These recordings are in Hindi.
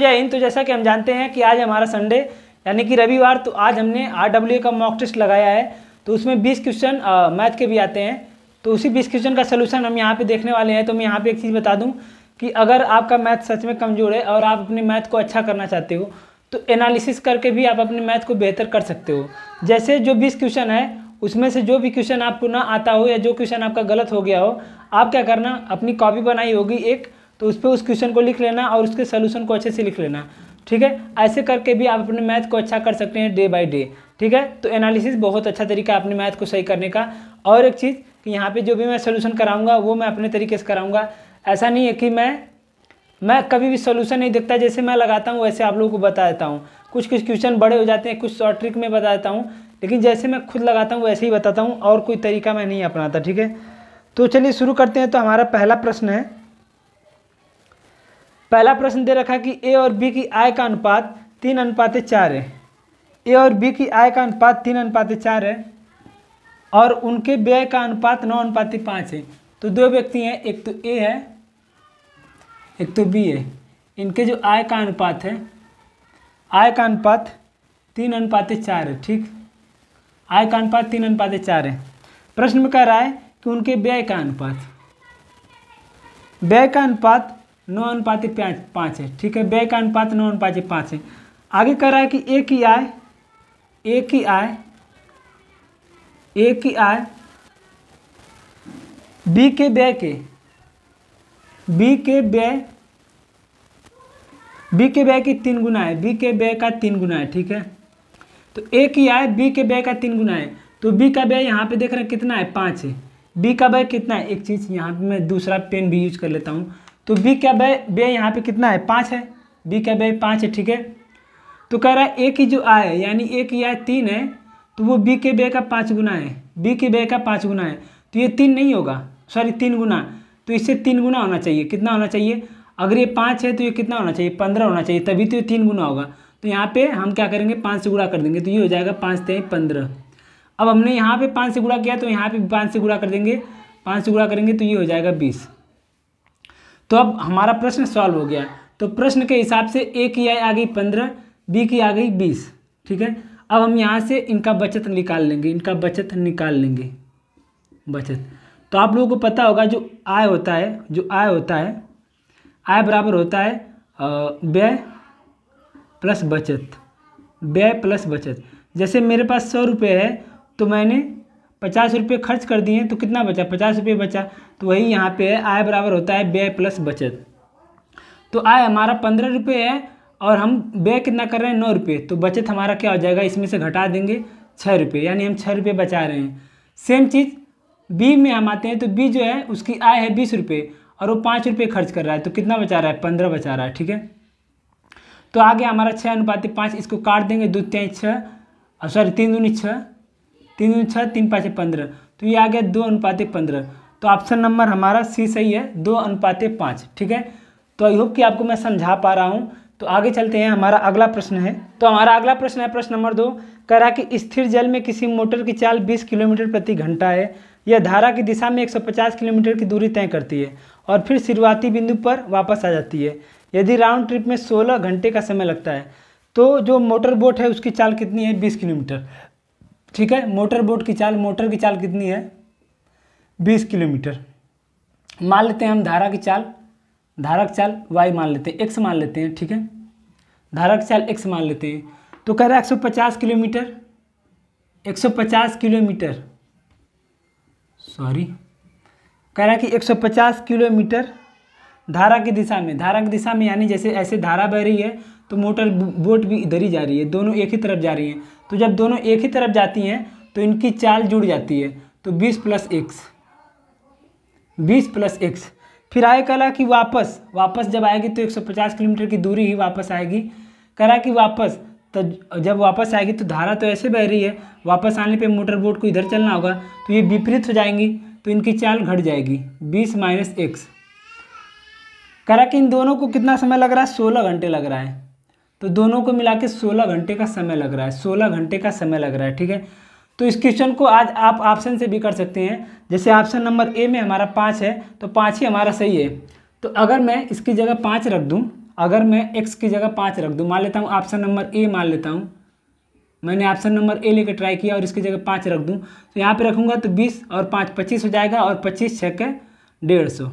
तो जय हिंद तो जैसा कि हम जानते हैं कि आज हमारा संडे यानी कि रविवार तो आज हमने आर का मॉक टेस्ट लगाया है तो उसमें बीस क्वेश्चन मैथ के भी आते हैं तो उसी बीस क्वेश्चन का सलूशन हम यहाँ पे देखने वाले हैं तो मैं यहाँ पे एक चीज़ बता दूँ कि अगर आपका मैथ सच में कमज़ोर है और आप अपने मैथ को अच्छा करना चाहते हो तो एनालिसिस करके भी आप अपने मैथ को बेहतर कर सकते हो जैसे जो बीस क्वेश्चन है उसमें से जो भी क्वेश्चन आपको ना आता हो या जो क्वेश्चन आपका गलत हो गया हो आप क्या करना अपनी कॉपी बनाई होगी एक तो उस पर उस क्वेश्चन को लिख लेना और उसके सोल्यूशन को अच्छे से लिख लेना ठीक है ऐसे करके भी आप अपने मैथ को अच्छा कर सकते हैं डे बाय डे ठीक है तो एनालिसिस बहुत अच्छा तरीका है अपने मैथ को सही करने का और एक चीज़ कि यहाँ पे जो भी मैं सोल्यूशन कराऊंगा वो मैं अपने तरीके से कराऊंगा ऐसा नहीं है कि मैं मैं कभी भी सोल्यूशन नहीं देखता जैसे मैं लगाता हूँ वैसे आप लोगों को बता देता हूँ कुछ कुछ क्वेश्चन बड़े हो जाते हैं कुछ शॉर्ट ट्रिक में बता देता हूँ लेकिन जैसे मैं खुद लगाता हूँ वैसे ही बताता हूँ और कोई तरीका मैं नहीं अपनाता ठीक है तो चलिए शुरू करते हैं तो हमारा पहला प्रश्न है पहला प्रश्न दे रखा कि ए और बी की आय का अनुपात तीन अनुपात चार है ए और बी की आय का अनुपात तीन अनुपात चार है और उनके व्यय का अनुपात नौ अनुपात पाँच है तो दो व्यक्ति हैं एक तो ए है एक तो बी है इनके जो आय का अनुपात है आय का अनुपात तीन अनुपात चार है ठीक आय का अनुपात तीन अनुपात चार है प्रश्न में कह रहा है कि उनके व्यय का अनुपात व्यय का अनुपात नौ अनुपात पाँच है ठीक है व्यय का अनुपात नौ अनुपात पाँच है आगे कह रहा है कि ए की आय ए की आय ए की आय बी के व्यय के बी के व्यय बी के व्यय की तीन गुना है बी के व्यय का तीन गुना है ठीक है तो ए की आय बी के व्यय का तीन गुना है तो बी का व्यय यहाँ पे देख रहे हैं कितना है पाँच है बी का व्यय कितना है एक चीज़ यहाँ पे मैं दूसरा पेन भी यूज कर लेता हूँ तो बी क्या बे बे यहाँ पे कितना है पाँच है बी क्या बे पाँच है ठीक है तो कह रहा है ए की जो आय है यानी ए की आय तीन है तो वो बी के बे का पाँच गुना है बी के बे का पाँच गुना है तो ये तीन नहीं होगा सॉरी तीन गुना तो इससे तीन गुना होना चाहिए कितना होना चाहिए अगर ये पाँच है तो ये कितना होना चाहिए पंद्रह होना चाहिए तभी तो ये तीन गुना होगा तो यहाँ पे हम क्या करेंगे पाँच से गुणा कर देंगे तो ये हो जाएगा पाँच तेईस पंद्रह अब हमने यहाँ पे पाँच से गुणा किया तो यहाँ पे पाँच से गुणा कर देंगे पाँच से गुणा करेंगे तो ये हो जाएगा बीस तो अब हमारा प्रश्न सॉल्व हो गया तो प्रश्न के हिसाब से ए की आई आ गई पंद्रह बी की आ गई बीस ठीक है अब हम यहाँ से इनका बचत निकाल लेंगे इनका बचत निकाल लेंगे बचत तो आप लोगों को पता होगा जो आय होता है जो आय होता है आय बराबर होता है व्यय प्लस बचत व्यय प्लस बचत जैसे मेरे पास सौ रुपये है तो मैंने पचास रुपये खर्च कर दिए तो कितना बचा पचास रुपये बचा तो वही यहाँ पे है आय बराबर होता है व्यय प्लस बचत तो आय हमारा पंद्रह रुपये है और हम व्यय कितना कर रहे हैं नौ रुपये तो बचत हमारा क्या हो जाएगा इसमें से घटा देंगे छः रुपये यानी हम छः रुपये बचा रहे हैं सेम चीज़ बी में हम आते हैं तो बी जो है उसकी आय है बीस रुपये और वो पाँच रुपये खर्च कर रहा है तो कितना बचा रहा है पंद्रह बचा रहा है ठीक है तो आगे हमारा छः अनुपात पाँच इसको काट देंगे दो तीन छः और सॉरी तीन दूनी छः तीन दून छः तीन पाँच पंद्रह तो ये आ गया दो अनुपात पंद्रह तो ऑप्शन नंबर हमारा सी सही है दो अनुपात पाँच ठीक है तो आई होप कि आपको मैं समझा पा रहा हूँ तो आगे चलते हैं हमारा अगला प्रश्न है तो हमारा अगला प्रश्न है प्रश्न नंबर दो कह रहा कि स्थिर जल में किसी मोटर की चाल 20 किलोमीटर प्रति घंटा है यह धारा की दिशा में 150 किलोमीटर की दूरी तय करती है और फिर शुरुआती बिंदु पर वापस आ जाती है यदि राउंड ट्रिप में 16 घंटे का समय लगता है तो जो मोटर बोट है उसकी चाल कितनी है बीस किलोमीटर ठीक है मोटर बोट की चाल मोटर की चाल कितनी है बीस किलोमीटर मान लेते हैं हम धारा की चाल धारक चाल वाई मान लेते हैं एक्स मान लेते हैं ठीक है धारक चाल एक्स मान लेते हैं तो कह रहा है 150 किलोमीटर 150 किलोमीटर सॉरी कह रहा है कि 150 किलोमीटर धारा की दिशा में धारा की दिशा में यानी जैसे ऐसे धारा बह रही है तो मोटर बोट भी इधर ही जा रही है दोनों एक ही तरफ जा रही है तो जब दोनों एक ही तरफ जाती हैं तो इनकी चाल जुड़ जाती है तो बीस प्लस एक्स बीस प्लस एक्स फिर आए कला कि वापस वापस जब आएगी तो 150 किलोमीटर की दूरी ही वापस आएगी करा कि वापस तो जब वापस आएगी तो धारा तो ऐसे बह रही है वापस आने पर मोटर बोट को इधर चलना होगा तो ये विपरीत हो जाएंगी तो इनकी चाल घट जाएगी बीस माइनस एक्स करा कि इन दोनों को कितना समय लग रहा है सोलह घंटे लग रहा है तो दोनों को मिला के सोलह घंटे का समय लग रहा है सोलह घंटे का समय लग रहा है ठीक है तो इस क्वेश्चन को आज आप ऑप्शन से भी कर सकते हैं जैसे ऑप्शन नंबर ए में हमारा पाँच है तो पाँच ही हमारा सही है तो अगर मैं इसकी जगह पाँच रख दूँ अगर मैं एक्स की जगह पाँच रख दूँ मान लेता हूँ ऑप्शन नंबर ए मान लेता हूँ मैंने ऑप्शन नंबर ए लेकर ट्राई किया और इसकी जगह पाँच रख दूँ तो यहाँ पर रखूँगा तो बीस और पाँच पच्चीस हो जाएगा और पच्चीस छः के डेढ़ सौ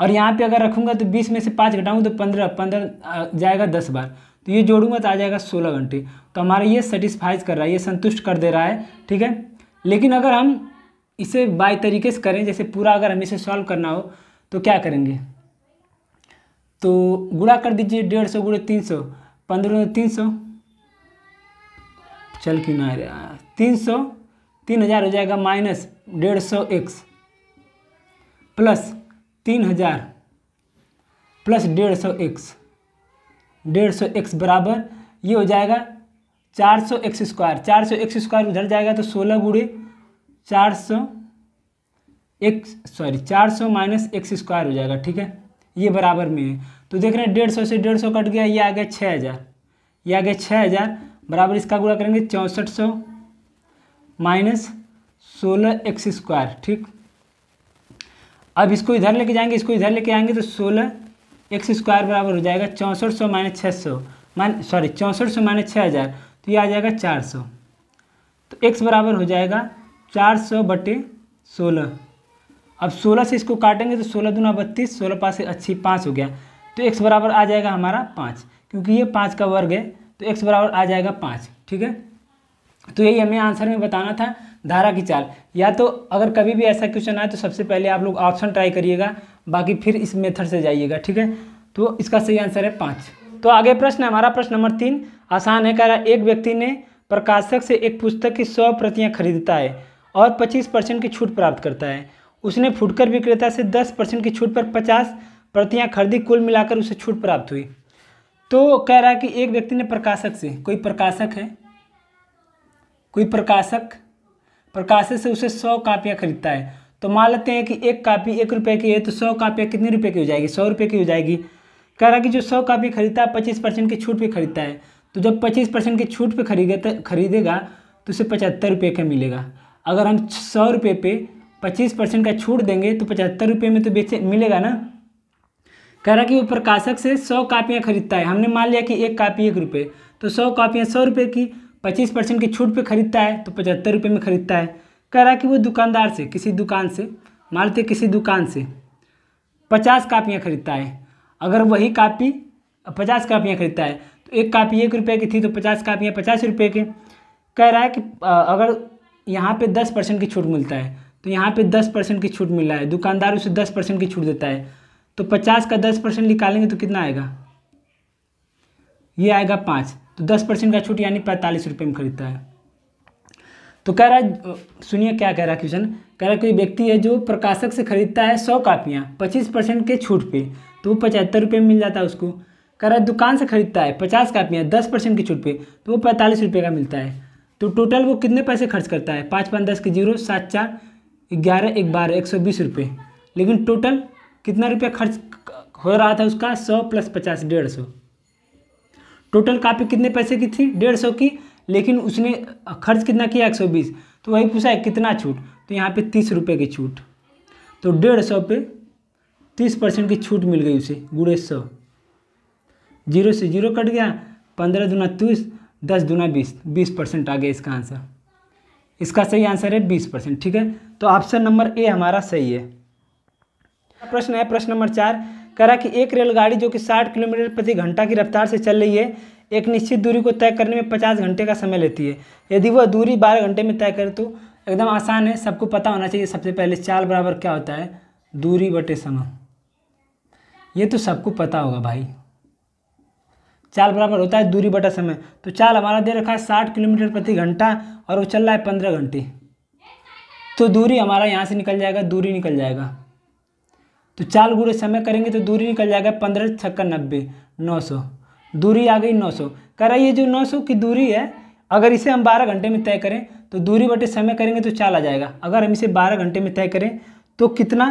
और यहाँ पे अगर रखूँगा तो बीस में से पाँच घटाऊँ तो पंद्रह पंद्रह जाएगा दस बार तो ये जोड़ूंगा तो आ जाएगा सोलह घंटे तो हमारा ये सेटिस्फाइज कर रहा है ये संतुष्ट कर दे रहा है ठीक है लेकिन अगर हम इसे बाई तरीके से करें जैसे पूरा अगर हमें इसे सॉल्व करना हो तो क्या करेंगे तो गुड़ा कर दीजिए डेढ़ सौ गुड़े तीन सौ पंद्रह तीन सौ चल क्यों ना तीन सौ तीन हज़ार हो जाएगा माइनस डेढ़ सौ एक्स प्लस तीन हजार प्लस डेढ़ सौ एक्स डेढ़ सौ एक्स बराबर ये हो जाएगा चार सौ एक्स स्क्वायर चार सौ एक्स स्क्वायर उधर जाएगा तो सोलह गुड़े चार सौ एक्स सॉरी चार सौ माइनस एक्स स्क्वायर हो जाएगा ठीक है ये बराबर में है तो देख रहे हैं डेढ़ सौ से डेढ़ सौ कट गया ये आ गया छः हज़ार ये आ गया छः हज़ार बराबर इसका गुणा करेंगे चौंसठ सौ माइनस सोलह एक्स स्क्वायर ठीक अब इसको इधर लेके जाएंगे इसको इधर लेके आएंगे तो सोलह एक्स स्क्वायर बराबर हो जाएगा चौंसठ सौ माइनस छः सौ मान सॉरी चौंसठ सौ माइनस छः हज़ार तो ये आ जाएगा चार सौ तो एक्स बराबर हो जाएगा चार सौ बटे सोलह अब सोलह से इसको काटेंगे तो सोलह दूना बत्तीस सोलह पाँच से अच्छी पाँच हो गया तो एक्स बराबर आ जाएगा हमारा पाँच क्योंकि ये पाँच का वर्ग है तो एक्स बराबर आ जाएगा पाँच ठीक है तो यही हमें आंसर में बताना था धारा की चाल या तो अगर कभी भी ऐसा क्वेश्चन आए तो सबसे पहले आप लोग ऑप्शन ट्राई करिएगा बाकी फिर इस मेथड से जाइएगा ठीक है तो इसका सही आंसर है पाँच तो आगे प्रश्न हमारा प्रश्न नंबर तीन आसान है कह रहा एक व्यक्ति ने प्रकाशक से एक पुस्तक की सौ प्रतियाँ खरीदता है और पच्चीस परसेंट की छूट प्राप्त करता है उसने फुटकर विक्रेता से दस परसेंट की छूट पर पचास प्रतियाँ खरीदी कुल मिलाकर उसे छूट प्राप्त हुई तो कह रहा है कि एक व्यक्ति ने प्रकाशक से कोई प्रकाशक है कोई प्रकाशक प्रकाशक से उसे सौ कापियाँ खरीदता है तो मान लेते हैं कि एक कापी एक रुपये की है तो सौ कापियाँ कितने रुपये की हो जाएगी सौ रुपये की हो जाएगी कह रहा कि जो सौ कापी खरीदता है पच्चीस परसेंट की छूट पर खरीदता है तो जब पच्चीस परसेंट की छूट पर खरीदे तो खरीदेगा तो उसे पचहत्तर रुपये का मिलेगा अगर हम सौ रुपये पे पच्चीस परसेंट का छूट देंगे तो पचहत्तर रुपये में तो बेचे मिलेगा ना कह रहा कि वो प्रकाशक से सौ कापियाँ खरीदता है हमने मान लिया कि एक कापी एक रुपये तो सौ कापियाँ सौ रुपये की पच्चीस परसेंट की छूट पे ख़रीदता है तो पचहत्तर रुपये में ख़रीदता है कह रहा है कि वो दुकानदार से किसी दुकान से मान लेते किसी दुकान से पचास कापियाँ ख़रीदता है अगर वही कापी पचास कापियाँ ख़रीदता है तो एक कापी एक रुपये की थी तो पचास कापियाँ पचास रुपये के कह रहा है कि अगर यहाँ पे दस परसेंट की छूट मिलता है तो यहाँ पे दस परसेंट की छूट मिल रहा है दुकानदार उसे दस परसेंट की छूट देता है तो पचास का दस परसेंट निकालेंगे तो कितना आएगा ये आएगा पाँच तो दस परसेंट का छूट यानी पैंतालीस रुपये में खरीदता है तो कह रहा है सुनिए क्या कह रहा है क्वेश्चन कह रहा है कोई व्यक्ति है जो प्रकाशक से खरीदता है सौ कापियाँ पच्चीस परसेंट के छूट पे तो वो पचहत्तर रुपये में मिल जाता है उसको कह रहा है दुकान से खरीदता है पचास कापियाँ दस परसेंट की छूट पे तो वो पैंतालीस रुपये का मिलता है तो टोटल वो कितने पैसे खर्च करता है पाँच पाँच दस के जीरो सात चार ग्यारह एक बारह एक सौ बीस रुपये लेकिन टोटल कितना रुपया खर्च हो रहा था उसका सौ प्लस पचास डेढ़ सौ टोटल कापी कितने पैसे की थी डेढ़ सौ की लेकिन उसने खर्च कितना किया एक सौ बीस तो वही पूछा है कितना छूट तो यहाँ पे तीस रुपये की छूट तो डेढ़ सौ पे तीस परसेंट की छूट मिल गई उसे गुड़े सौ जीरो से जीरो कट गया पंद्रह दुना तीस दस दुना बीस बीस परसेंट आ गया इसका आंसर इसका सही आंसर है बीस परसेंट ठीक है तो ऑप्शन नंबर ए हमारा सही है प्रश्न है प्रश्न नंबर चार कह रहा कि एक रेलगाड़ी जो कि 60 किलोमीटर प्रति घंटा की रफ्तार से चल रही है एक निश्चित दूरी को तय करने में 50 घंटे का समय लेती है यदि वह दूरी 12 घंटे में तय करे तो एकदम आसान है सबको पता होना चाहिए सबसे पहले चाल बराबर क्या होता है दूरी बटे समय ये तो सबको पता होगा भाई चाल बराबर होता है दूरी बटा समय तो चाल हमारा दे रखा है साठ किलोमीटर प्रति घंटा और वो चल रहा है पंद्रह घंटे तो दूरी हमारा यहाँ से निकल जाएगा दूरी निकल जाएगा तो चाल गुड़े समय करेंगे तो दूरी निकल जाएगा पंद्रह छक्का नब्बे नौ सौ दूरी आ गई नौ सौ कह रहा है ये जो नौ सौ की दूरी है अगर इसे हम बारह घंटे में तय करें तो दूरी बटे समय करेंगे तो चाल आ जाएगा अगर हम इसे बारह घंटे में तय करें तो कितना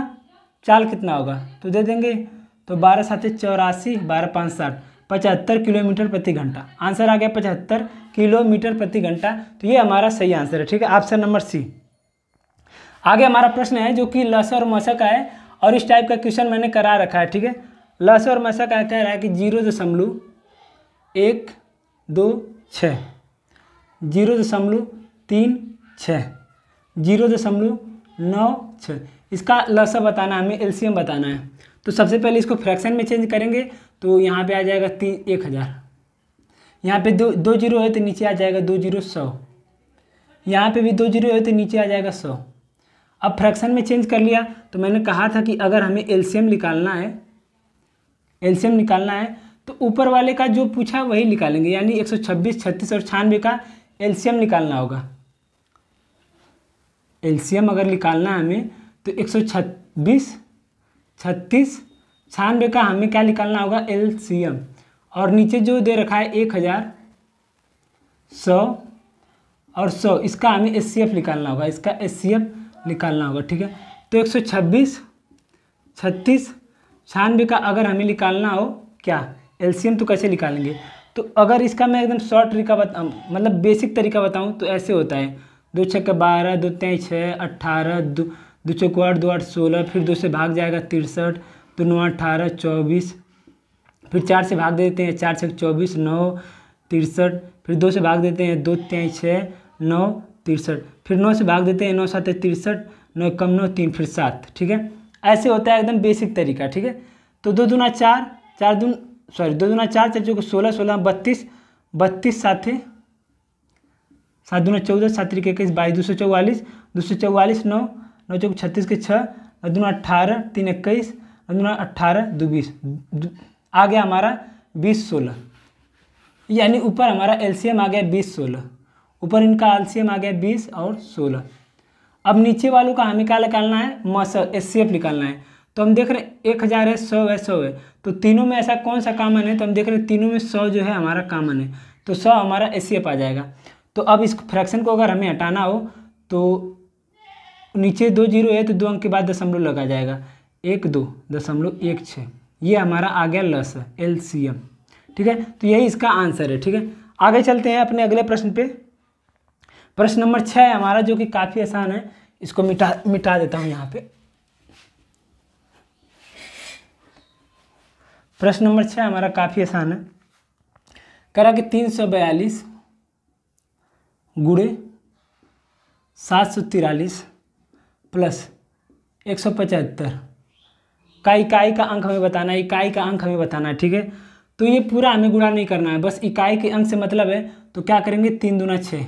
चाल कितना होगा तो दे देंगे तो बारह सात चौरासी बारह पाँच साठ पचहत्तर किलोमीटर प्रति घंटा आंसर आ गया पचहत्तर किलोमीटर प्रति घंटा तो ये हमारा सही आंसर है ठीक है ऑप्शन नंबर सी आगे हमारा प्रश्न है जो कि लस और मस का है और इस टाइप का क्वेश्चन मैंने करा रखा है ठीक है लस और मसा का कह रहा है कि जीरो दशमलव एक दो छ जीरो दशमलव तीन छः जीरो दशमलव नौ छः इसका लस बताना है हमें एल बताना है तो सबसे पहले इसको फ्रैक्शन में चेंज करेंगे तो यहाँ पे आ जाएगा तीन एक हज़ार यहाँ पर दो दो जीरो है तो नीचे आ जाएगा दो जीरो सौ यहाँ पे भी दो जीरो है तो नीचे आ जाएगा सौ अब फ्रैक्शन में चेंज कर लिया तो मैंने कहा था कि अगर हमें एलसीएम निकालना है एलसीएम निकालना है तो ऊपर वाले का जो पूछा वही निकालेंगे यानी 126, 36 और छियानवे का एलसीएम निकालना होगा एलसीएम अगर निकालना है हमें तो 126, 36, छियानवे का हमें क्या निकालना होगा एलसीएम और नीचे जो दे रखा है एक हज़ार सौ और सौ इसका हमें एस निकालना होगा इसका एस निकालना होगा ठीक है तो 126 36 छानबे का अगर हमें निकालना हो क्या एलसीएम तो कैसे निकालेंगे तो अगर इसका मैं एकदम शॉर्ट तरीका बता मतलब बेसिक तरीका बताऊँ तो ऐसे होता है दो छक्के बारह दो तेईस छः अट्ठारह दो दो चौको आठ दो आठ सोलह फिर दो से भाग जाएगा तिरसठ दो नौ अठारह चौबीस फिर चार से भाग देते हैं चार छः चौबीस नौ तिरसठ फिर दो से भाग देते हैं दो तेईस छः नौ तिरसठ फिर नौ से भाग देते हैं नौ सात तिरसठ नौ कम नौ तीन फिर सात ठीक है ऐसे होता है एकदम बेसिक तरीका ठीक है तो दो दूना चार चार दून सॉरी दो दूना चार चार चौक सोलह सोलह बत्तीस बत्तीस है सात दूना चौदह सात तरीके इक्कीस बाईस दो सौ चौवालीस दो सौ चौवालीस नौ नौ चौक छत्तीस के छः नौ दूना अट्ठारह तीन इक्कीस नौ दुना अट्ठारह दो बीस आ गया हमारा बीस सोलह यानी ऊपर हमारा एम आ गया बीस सोलह ऊपर इनका एल्शियम आ गया बीस और सोलह अब नीचे वालों का हमें क्या निकालना है मसल एस निकालना है तो हम देख रहे हैं एक हज़ार है सौ है सौ है तो तीनों में ऐसा कौन सा कामन है तो हम देख रहे हैं तीनों में सौ जो है हमारा कामन है तो सौ हमारा एस आ जाएगा तो अब इस फ्रैक्शन को अगर हमें हटाना हो तो नीचे दो जीरो है तो दो अंक के बाद दशमलव लगा जाएगा एक दो दशमलव एक छः ये हमारा आ गया लस एल ठीक है तो यही इसका आंसर है ठीक है आगे चलते हैं अपने अगले प्रश्न पे प्रश्न नंबर छः है हमारा जो कि काफ़ी आसान है इसको मिटा मिटा देता हूँ यहाँ पे प्रश्न नंबर छः हमारा काफ़ी आसान है कह रहा कि तीन सौ बयालीस गुड़े सात सौ तिरालीस प्लस एक सौ पचहत्तर का इकाई का अंक हमें बताना है इकाई का अंक हमें बताना है ठीक है तो ये पूरा हमें गुणा नहीं करना है बस इकाई के अंक से मतलब है तो क्या करेंगे तीन दुना छः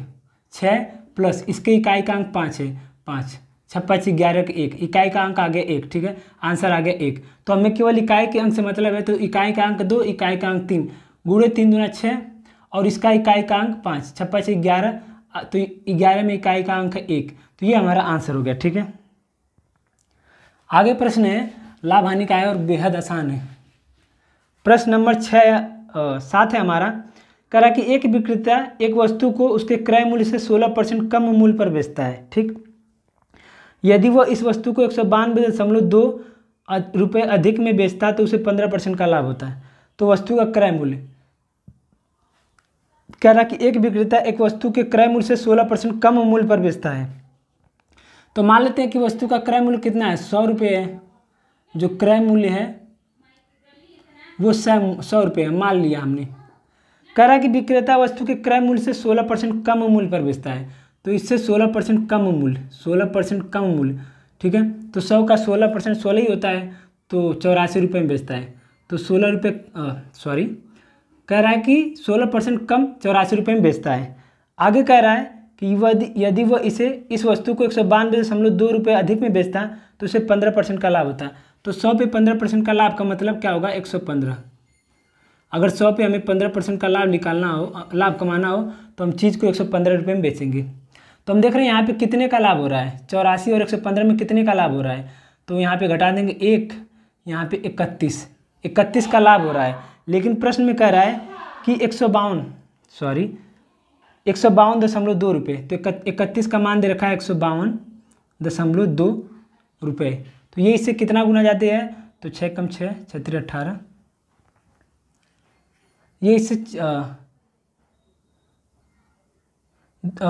छः प्लस इसके इकाई का अंक पाँच है पाँच छप्पच ग्यारह का एक इकाई का अंक आ गया एक ठीक है आंसर आ गया एक तो हमें केवल इकाई के अंक से मतलब है तो इकाई का अंक दो इकाई का अंक तीन गुड़े तीन दुना छः और इसका इकाई का अंक पाँच छप्पा छः ग्यारह तो ग्यारह में इकाई का अंक एक तो ये हमारा आंसर हो गया ठीक है आगे प्रश्न है लाभ हानि का है और बेहद आसान है प्रश्न नंबर छः सात है हमारा कह रहा कि एक विक्रेता एक वस्तु को उसके क्रय मूल्य से सोलह परसेंट कम मूल्य पर बेचता है ठीक यदि वह इस वस्तु को एक सौ बानवे दशमलव दो रुपये अधिक में बेचता है तो उसे पंद्रह परसेंट का लाभ होता है तो वस्तु का क्रय मूल्य कह रहा कि एक विक्रेता एक वस्तु के क्रय मूल्य से सोलह परसेंट कम मूल्य पर बेचता है तो मान लेते हैं कि वस्तु का क्रय मूल्य कितना है सौ रुपये है जो क्रय मूल्य है वो सौ रुपये है मान लिया हमने करा कि विक्रेता वस्तु के क्रय मूल्य से सोलह परसेंट कम मूल्य पर बेचता है तो इससे सोलह परसेंट कम मूल्य सोलह परसेंट कम मूल्य ठीक है तो सौ का सोलह परसेंट सोलह ही होता है तो चौरासी रुपये में बेचता है तो सोलह रुपये सॉरी कह रहा है कि सोलह परसेंट कम चौरासी रुपये में बेचता है आगे कह रहा है कि यदि वह इसे इस वस्तु को एक सौ बानवे दशमलव दो रुपये अधिक में बेचता तो उसे पंद्रह परसेंट का लाभ होता तो सौ पे पंद्रह परसेंट का लाभ का मतलब क्या होगा एक सौ पंद्रह अगर सौ पे हमें पंद्रह परसेंट का लाभ निकालना हो लाभ कमाना हो तो हम चीज़ को एक सौ पंद्रह रुपये में बेचेंगे तो हम देख रहे हैं यहाँ पे कितने का लाभ हो रहा है चौरासी और एक सौ पंद्रह में कितने का लाभ हो रहा है तो यहाँ पे घटा देंगे एक यहाँ पे इकतीस इकतीस का लाभ हो रहा है लेकिन प्रश्न में कह रहा है कि एक सौ बावन सॉरी एक सौ बावन दशमलव दो रुपये तो इकतीस का मान दे रखा है एक सौ बावन दशमलव दो रुपये तो ये इससे कितना गुना जाते हैं तो छः कम छः छत्तीस अट्ठारह ये इससे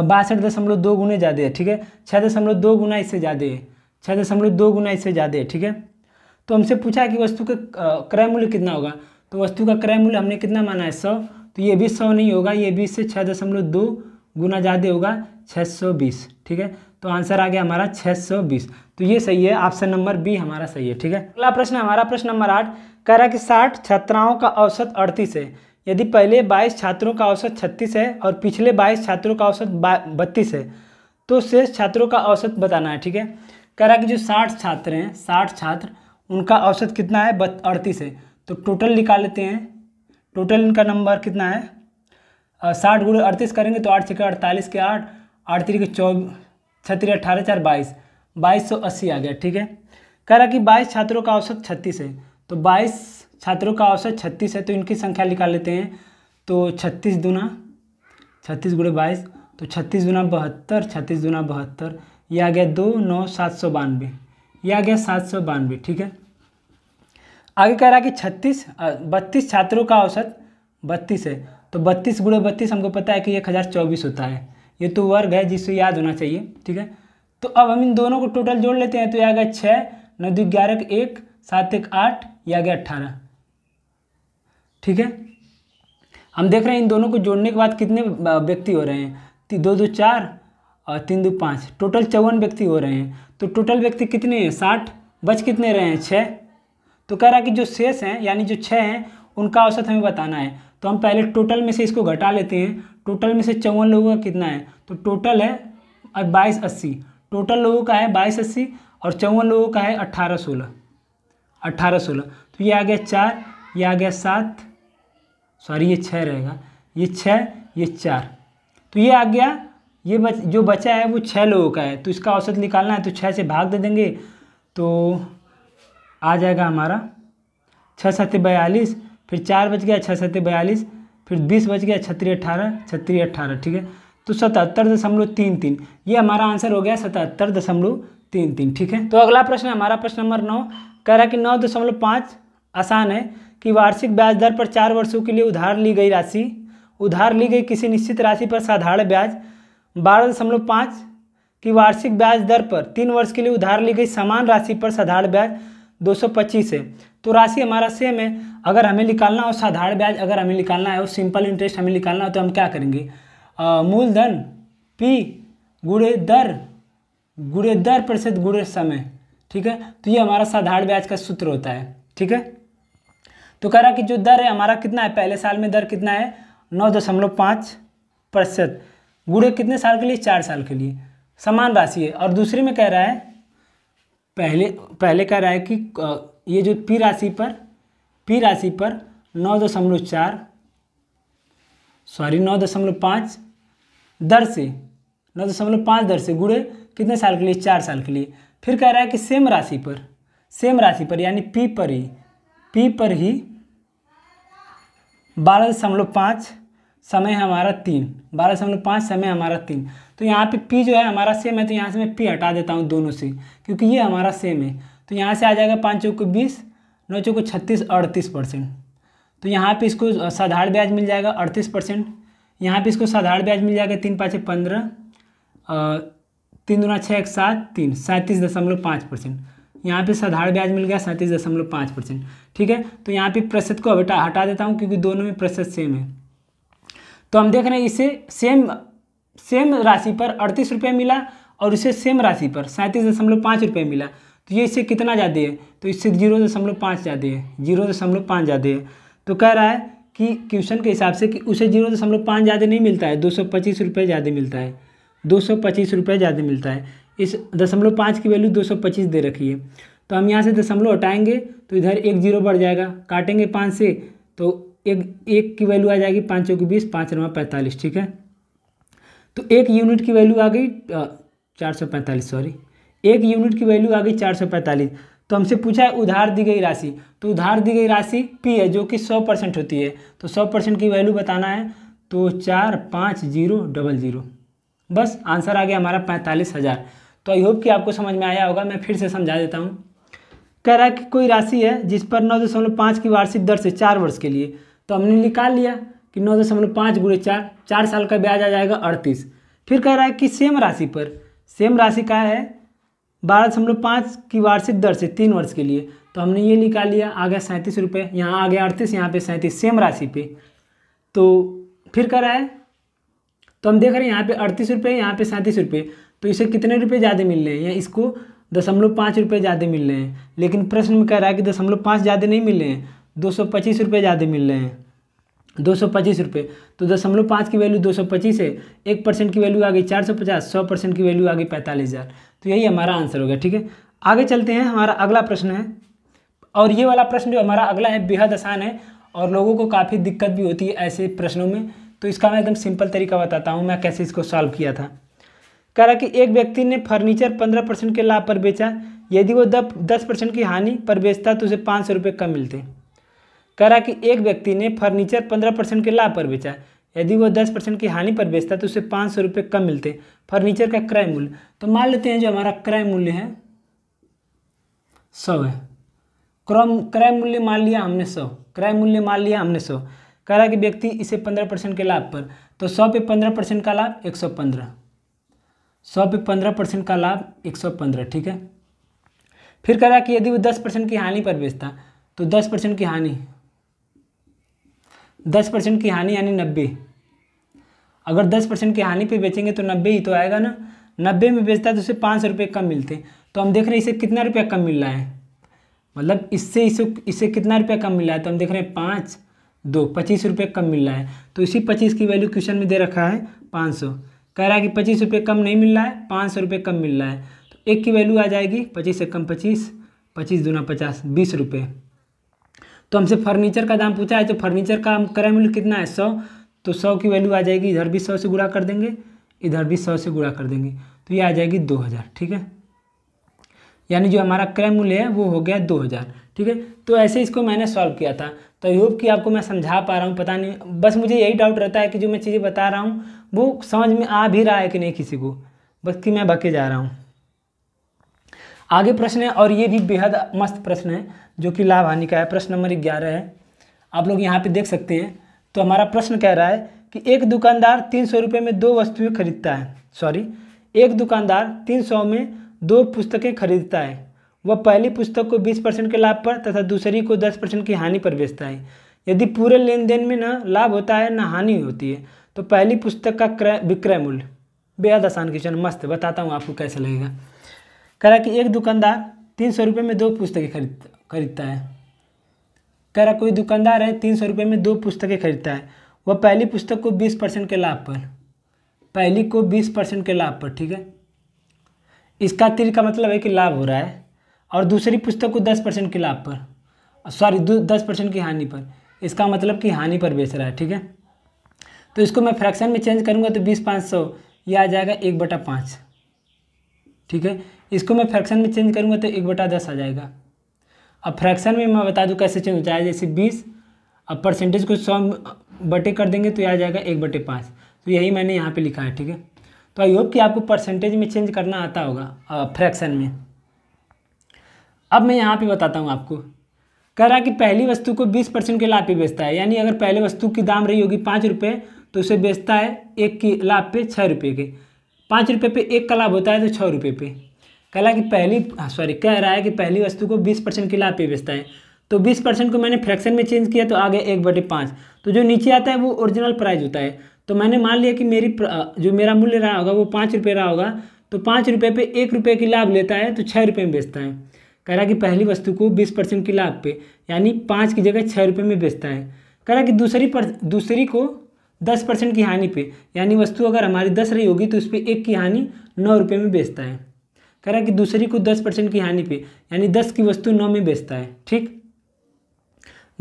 बासठ दशमलव दो गुने ज़्यादा है ठीक है छः दशमलव दो गुना इससे ज़्यादा है छः दशमलव दो गुना इससे ज़्यादा है ठीक है तो हमसे पूछा है कि वस्तु का क्रय मूल्य कितना होगा तो वस्तु का क्रय मूल्य हमने कितना माना है सौ तो ये भी सौ नहीं होगा ये भी इससे छः दशमलव दो गुना ज़्यादा होगा छः सौ बीस ठीक है तो आंसर आ गया हमारा छः सौ बीस तो ये सही है ऑप्शन नंबर बी हमारा सही है ठीक है अगला प्रश्न हमारा प्रश्न नंबर आठ कह रहा है कि साठ छात्राओं का औसत अड़तीस है यदि पहले 22 छात्रों का औसत 36 है और पिछले 22 छात्रों का औसत बत्तीस है तो शेष छात्रों का औसत बताना है ठीक है कह रहा कि जो 60 छात्र हैं 60 छात्र उनका औसत कितना है अड़तीस है तो टोटल निकाल लेते हैं टोटल इनका नंबर कितना है साठ गुड़े अड़तीस करेंगे तो आठ छः अड़तालीस के आठ आठ तीन के चौ छत्तीस अट्ठारह चार बाईस बाईस सौ अस्सी आ गया ठीक है कह रहा कि बाईस छात्रों का औसत छत्तीस है तो बाईस छात्रों का औसत छत्तीस है तो इनकी संख्या निकाल लेते हैं तो छत्तीस दुना छत्तीस गुड़े बाईस तो छत्तीस दुना बहत्तर छत्तीस दुना बहत्तर ये आ गया दो नौ सात सौ बानवे ये आ गया सात सौ बानवे ठीक है आगे कह रहा है कि छत्तीस बत्तीस छात्रों का औसत बत्तीस है तो बत्तीस गुड़े बत्तीस हमको पता है कि एक हज़ार चौबीस होता है ये तो वर्ग है जिससे याद होना चाहिए ठीक है तो अब हम इन दोनों को टोटल जोड़ लेते हैं तो यह आ गया छः नौ दो ग्यारह एक सात एक आठ या आ गया अट्ठारह ठीक है हम देख रहे हैं इन दोनों को जोड़ने के बाद कितने व्यक्ति हो रहे हैं दो दो चार और तीन दो पाँच टोटल चौवन व्यक्ति हो रहे हैं तो टोटल व्यक्ति कितने हैं साठ बच कितने रहे हैं छः तो कह रहा है कि जो शेष हैं यानी जो छः हैं उनका औसत हमें बताना है तो हम पहले टोटल में से इसको घटा लेते हैं टोटल में से चौवन लोगों का कितना है तो टोटल है बाईस अस्सी टोटल लोगों का है बाईस अस्सी और चौवन लोगों का है अट्ठारह सोलह अट्ठारह सोलह तो ये आ गया चार ये आ गया सात सॉरी ये छः रहेगा ये छः ये चार तो ये आ गया ये बच जो बचा है वो छः लोगों का है तो इसका औसत निकालना है तो छः से भाग दे देंगे तो आ जाएगा हमारा छः सत्य बयालीस फिर चार बज गया छः सत्य बयालीस फिर बीस बज गया छत्तीस अट्ठारह छत्तीस अट्ठारह ठीक है तो सतहत्तर दशमलव तीन तीन ये हमारा आंसर हो गया सतहत्तर दशमलव तीन तीन ठीक है तो अगला प्रश्न हमारा प्रश्न नंबर नौ कह रहा है कि नौ दशमलव पाँच आसान है कि वार्षिक ब्याज दर पर चार वर्षों के लिए उधार ली गई राशि उधार ली गई किसी निश्चित राशि पर साधारण ब्याज बारह दशमलव पाँच की वार्षिक ब्याज दर पर तीन वर्ष के लिए उधार ली गई समान राशि पर साधारण ब्याज पच्चीस है तो राशि हमारा सेम है अगर हमें निकालना हो साधारण ब्याज अगर हमें निकालना है और सिंपल इंटरेस्ट हमें निकालना हो तो हम क्या करेंगे मूलधन पी गुड़े दर गुड़े दर प्रतिशत गुड़े समय ठीक है तो ये हमारा साधारण ब्याज का सूत्र होता है ठीक है तो कह रहा कि जो दर है हमारा कितना है पहले साल में दर कितना है नौ दशमलव पाँच प्रतिशत गुड़े कितने साल के लिए चार साल के लिए समान राशि है और दूसरे में कह रहा है पहले पहले कह रहा है कि ये जो पी राशि पर पी राशि पर नौ दशमलव चार सॉरी नौ दशमलव पाँच दर से नौ दशमलव पाँच दर से गुड़े कितने साल के लिए चार साल के लिए फिर कह रहा है कि सेम राशि पर सेम राशि पर यानी पी पर ही पी पर ही बारह दशमलव पाँच समय हमारा तीन बारह दशमलव पाँच समय हमारा तीन तो यहाँ पे पी जो है हमारा सेम है तो यहाँ से मैं पी हटा देता हूँ दोनों से क्योंकि ये हमारा सेम है तो यहाँ से आ जाएगा पाँच चौको बीस नौ चौको छत्तीस अड़तीस परसेंट तो यहाँ पे इसको साधारण ब्याज मिल जाएगा अड़तीस परसेंट यहाँ पर इसको साधारण ब्याज मिल जाएगा तीन पाँच पंद्रह तीन दुना छः एक सात तीन सैंतीस दशमलव पाँच परसेंट यहाँ पे साधारण ब्याज मिल गया सैंतीस दशमलव पाँच परसेंट ठीक है तो यहाँ पे प्रतिशत को हटा हटा देता हूँ क्योंकि दोनों में प्रतिशत सेम है तो हम देख रहे हैं इसे सेम सेम राशि पर अड़तीस रुपये मिला और इसे सेम राशि पर सैंतीस दशमलव पाँच रुपये मिला तो ये इससे कितना ज़्यादा है तो इससे जीरो दशमलव पाँच ज़्यादा है जीरो दशमलव पाँच ज़्यादा है तो कह रहा है कि क्वेश्चन के हिसाब से कि उसे जीरो दशमलव पाँच ज़्यादा नहीं मिलता है दो सौ पच्चीस रुपये ज़्यादा मिलता है दो सौ पच्चीस रुपये ज़्यादा मिलता है इस दशमलव पाँच की वैल्यू दो सौ पच्चीस दे रखी है तो हम यहाँ से दशमलव हटाएंगे तो इधर एक जीरो बढ़ जाएगा काटेंगे पाँच से तो एक एक की वैल्यू आ जाएगी पाँच चौकी बीस पाँच नवा पैंतालीस ठीक है तो एक यूनिट की वैल्यू आ गई चार सौ पैंतालीस सॉरी एक यूनिट की वैल्यू आ गई चार सौ पैंतालीस तो हमसे पूछा है उधार दी गई राशि तो उधार दी गई राशि पी है जो कि सौ परसेंट होती है तो सौ परसेंट की वैल्यू बताना है तो चार पाँच जीरो डबल जीरो बस आंसर आ गया हमारा पैंतालीस हज़ार तो आई होप कि आपको समझ में आया होगा मैं फिर से समझा देता हूँ कह रहा है कि कोई राशि है जिस पर नौ दशमलव पाँच की वार्षिक दर से चार वर्ष के लिए तो हमने निकाल लिया कि नौ दशमलव पाँच गुड़े चार चार साल का ब्याज आ जाएगा अड़तीस फिर कह रहा है कि सेम राशि पर सेम राशि का है बारह दशमलव पाँच की वार्षिक दर से तीन वर्ष के लिए तो हमने ये निकाल लिया आ गया सैंतीस रुपये यहाँ आ गया अड़तीस यहाँ पे सैंतीस सेम राशि पे तो फिर कह रहा है तो हम देख रहे हैं यहाँ पे अड़तीस रुपये यहाँ पे सैंतीस रुपये तो इसे कितने रुपये ज़्यादा मिल रहे हैं या इसको दशमलव पाँच रुपये ज़्यादा मिल रहे हैं लेकिन प्रश्न में कह रहा है कि दशमलव पाँच ज़्यादा नहीं मिल रहे हैं दो सौ पच्चीस रुपये ज़्यादा मिल रहे हैं दो सौ पच्चीस रुपये तो दशमलव पाँच की वैल्यू दो सौ पच्चीस है एक परसेंट की वैल्यू आ गई चार सौ पचास सौ परसेंट की वैल्यू आ गई पैंतालीस हज़ार तो यही हमारा आंसर हो गया ठीक है आगे चलते हैं हमारा अगला प्रश्न है और ये वाला प्रश्न जो हमारा अगला है बेहद आसान है और लोगों को काफ़ी दिक्कत भी होती है ऐसे प्रश्नों में तो इसका मैं एकदम सिंपल तरीका बताता हूँ मैं कैसे इसको सॉल्व किया था कह रहा कि एक व्यक्ति ने फर्नीचर पंद्रह परसेंट के लाभ पर बेचा यदि वो दस दस परसेंट की हानि पर बेचता तो उसे पाँच सौ रुपये कम मिलते कह रहा कि एक व्यक्ति ने फर्नीचर पंद्रह परसेंट के लाभ पर बेचा यदि वो दस परसेंट की हानि पर बेचता तो उसे पाँच सौ रुपये कम मिलते फर्नीचर का क्रय मूल्य तो मान लेते हैं जो हमारा क्रय मूल्य है सौ है क्रम क्रय मूल्य मान लिया हमने सौ क्रय मूल्य मान लिया हमने सौ कह रहा कि व्यक्ति इसे पंद्रह परसेंट के लाभ पर तो सौ पे पंद्रह परसेंट का लाभ एक सौ पंद्रह सौ पे पंद्रह परसेंट का लाभ एक सौ पंद्रह ठीक है फिर कह रहा कि यदि वो दस परसेंट की हानि पर बेचता तो दस परसेंट की हानि दस परसेंट की हानि यानी नब्बे अगर दस परसेंट की हानि पे बेचेंगे तो नब्बे ही तो आएगा ना नब्बे में बेचता है तो उसे पाँच सौ रुपये कम मिलते तो हम देख रहे हैं इसे कितना रुपया कम मिल रहा है मतलब इससे इसे इसे कितना रुपया कम मिल रहा है तो हम देख रहे हैं पाँच दो पच्चीस रुपये कम मिल रहा है तो इसी पच्चीस की वैल्यू क्वेश्चन में दे रखा है पाँच सौ कह रहा है कि पच्चीस रुपये कम नहीं मिल रहा है पाँच सौ रुपये कम मिल रहा है तो एक की वैल्यू आ जाएगी पच्चीस से कम पच्चीस पच्चीस दूना पचास बीस रुपये तो हमसे फर्नीचर का दाम पूछा है तो फर्नीचर का हम क्रय मूल्य कितना है सौ तो सौ की वैल्यू आ जाएगी इधर भी सौ से गुड़ा कर देंगे इधर भी सौ से गुड़ा कर देंगे तो ये आ जाएगी दो हज़ार ठीक है यानी जो हमारा क्रय मूल्य है वो हो गया दो हज़ार ठीक है तो ऐसे इसको मैंने सॉल्व किया था तो आई होप कि आपको मैं समझा पा रहा हूँ पता नहीं बस मुझे यही डाउट रहता है कि जो मैं चीज़ें बता रहा हूँ वो समझ में आ भी रहा है कि नहीं किसी को बस कि मैं बके जा रहा हूँ आगे प्रश्न है और ये भी बेहद मस्त प्रश्न है जो कि लाभ हानि का है प्रश्न नंबर ग्यारह है आप लोग यहाँ पे देख सकते हैं तो हमारा प्रश्न कह रहा है कि एक दुकानदार तीन सौ रुपये में दो वस्तुएं खरीदता है सॉरी एक दुकानदार तीन सौ में दो पुस्तकें खरीदता है वह पहली पुस्तक को 20 परसेंट के लाभ पर तथा दूसरी को 10 परसेंट की हानि पर बेचता है यदि पूरे लेन देन में न लाभ होता है न हानि होती है तो पहली पुस्तक का क्रय विक्रय मूल्य बेहद आसान क्वेश्चन मस्त बताता हूँ आपको कैसे लगेगा कह रहा कि एक दुकानदार तीन सौ रुपये में दो पुस्तकें खरीद खरीदता है कह रहा कोई दुकानदार है तीन सौ रुपये में दो पुस्तकें खरीदता है वह पहली पुस्तक को बीस परसेंट के लाभ पर पहली को बीस परसेंट के लाभ पर ठीक है इसका तिर का मतलब है कि लाभ हो रहा है और दूसरी पुस्तक को दस परसेंट के लाभ पर सॉरी दस परसेंट की हानि पर इसका मतलब कि हानि पर बेच रहा है ठीक है तो इसको मैं फ्रैक्शन में चेंज करूँगा तो बीस पाँच सौ यह आ जाएगा एक बटा पाँच ठीक है इसको मैं फ्रैक्शन में चेंज करूँगा तो एक बटा दस आ जाएगा अब फ्रैक्शन में मैं बता दूँ कैसे चेंज हो जाएगा जैसे बीस अब परसेंटेज को सौ बटे कर देंगे तो यह आ जाएगा एक बटे पाँच तो यही मैंने यहाँ पे लिखा है ठीक है तो आई होप कि आपको परसेंटेज में चेंज करना आता होगा फ्रैक्शन में अब मैं यहाँ पे बताता हूँ आपको कह रहा कि पहली वस्तु को बीस परसेंट के लाभ पे बेचता है यानी अगर पहले वस्तु की दाम रही होगी पाँच रुपये तो उसे बेचता है एक की लाभ पे छः रुपये के पाँच रुपये पे एक का लाभ होता है तो छः रुपये पे कह रहा कि पहली सॉरी हाँ, कह रहा है कि पहली वस्तु को बीस परसेंट के लाभ पे बेचता है तो बीस परसेंट को मैंने फ्रैक्शन में चेंज किया तो आ गया एक बटे पाँच तो जो नीचे आता है वो ओरिजिनल प्राइज होता है तो मैंने मान लिया कि मेरी जो मेरा मूल्य रहा होगा वो पाँच रुपये रहा होगा तो पाँच रुपये पे एक रुपये की लाभ लेता है तो छः रुपये में बेचता है कह रहा कि पहली वस्तु को बीस परसेंट के लाभ पे यानी पाँच की जगह छः रुपये में बेचता है कह रहा कि दूसरी पर दूसरी को दस परसेंट की हानि पे यानी वस्तु अगर हमारी दस रही होगी तो उस पर एक की हानि नौ रुपये में बेचता है कह रहा कि दूसरी को दस परसेंट की हानि पे यानी दस की वस्तु नौ में बेचता है ठीक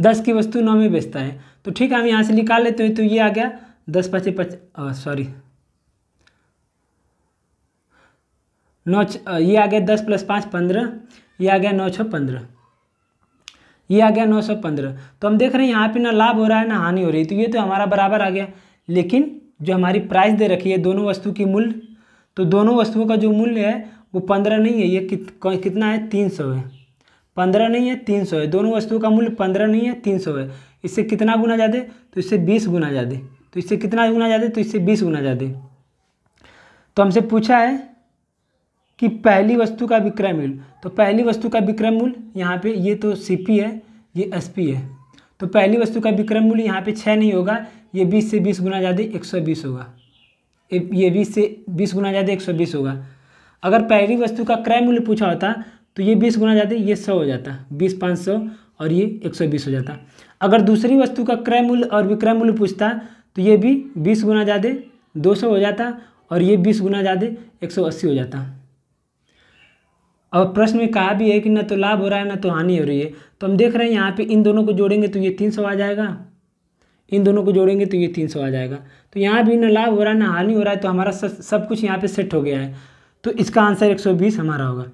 दस की वस्तु नौ में बेचता है तो ठीक है हम यहाँ से निकाल लेते हैं तो ये आ गया दस पचे पच सॉरी नौ ये आ गया दस प्लस पाँच पंद्रह ये आ गया नौ सौ पंद्रह ये आ गया नौ सौ पंद्रह तो हम देख रहे हैं यहाँ पे ना लाभ हो रहा है ना हानि हो रही है तो ये तो हमारा बराबर आ गया लेकिन जो हमारी प्राइस दे रखी है दोनों वस्तु की मूल्य तो दोनों वस्तुओं का जो मूल्य है वो पंद्रह नहीं है ये कित, कितना है तीन सौ है पंद्रह नहीं है तीन सौ है दोनों वस्तुओं का मूल्य पंद्रह नहीं है तीन सौ है इससे कितना गुना ज़्यादा तो इससे बीस गुना ज़्यादा तो इससे कितना गुना ज़्यादा तो इससे बीस गुना ज़्यादा तो हमसे पूछा है कि पहली वस्तु का विक्रय मूल्य तो पहली वस्तु का विक्रय मूल्य यहाँ पे ये तो सी पी है ये एस पी है तो पहली वस्तु का विक्रय मूल्य यहाँ पे छः नहीं होगा ये बीस से बीस गुना ज़्यादा एक सौ बीस होगा ये बीस से बीस गुना ज़्यादा एक सौ बीस होगा अगर पहली वस्तु का क्रय मूल्य पूछा होता तो ये बीस गुना ज़्यादा ये सौ हो जाता बीस पाँच सौ और ये एक सौ बीस हो जाता अगर दूसरी वस्तु का क्रय मूल्य और विक्रय मूल्य पूछता तो ये भी बीस गुना ज़्यादा दो सौ हो जाता और ये बीस गुना ज़्यादा एक सौ अस्सी हो जाता और प्रश्न में कहा भी है कि ना तो लाभ हो रहा है ना तो हानि हो रही है तो हम देख रहे हैं यहाँ पे इन दोनों को जोड़ेंगे तो ये तीन सौ आ जाएगा इन दोनों को जोड़ेंगे तो ये तीन सौ आ जाएगा तो यहाँ भी ना लाभ हो रहा है ना हानि हो रहा है तो हमारा सब सब कुछ यहाँ पे सेट हो गया है तो इसका आंसर एक सौ बीस हमारा होगा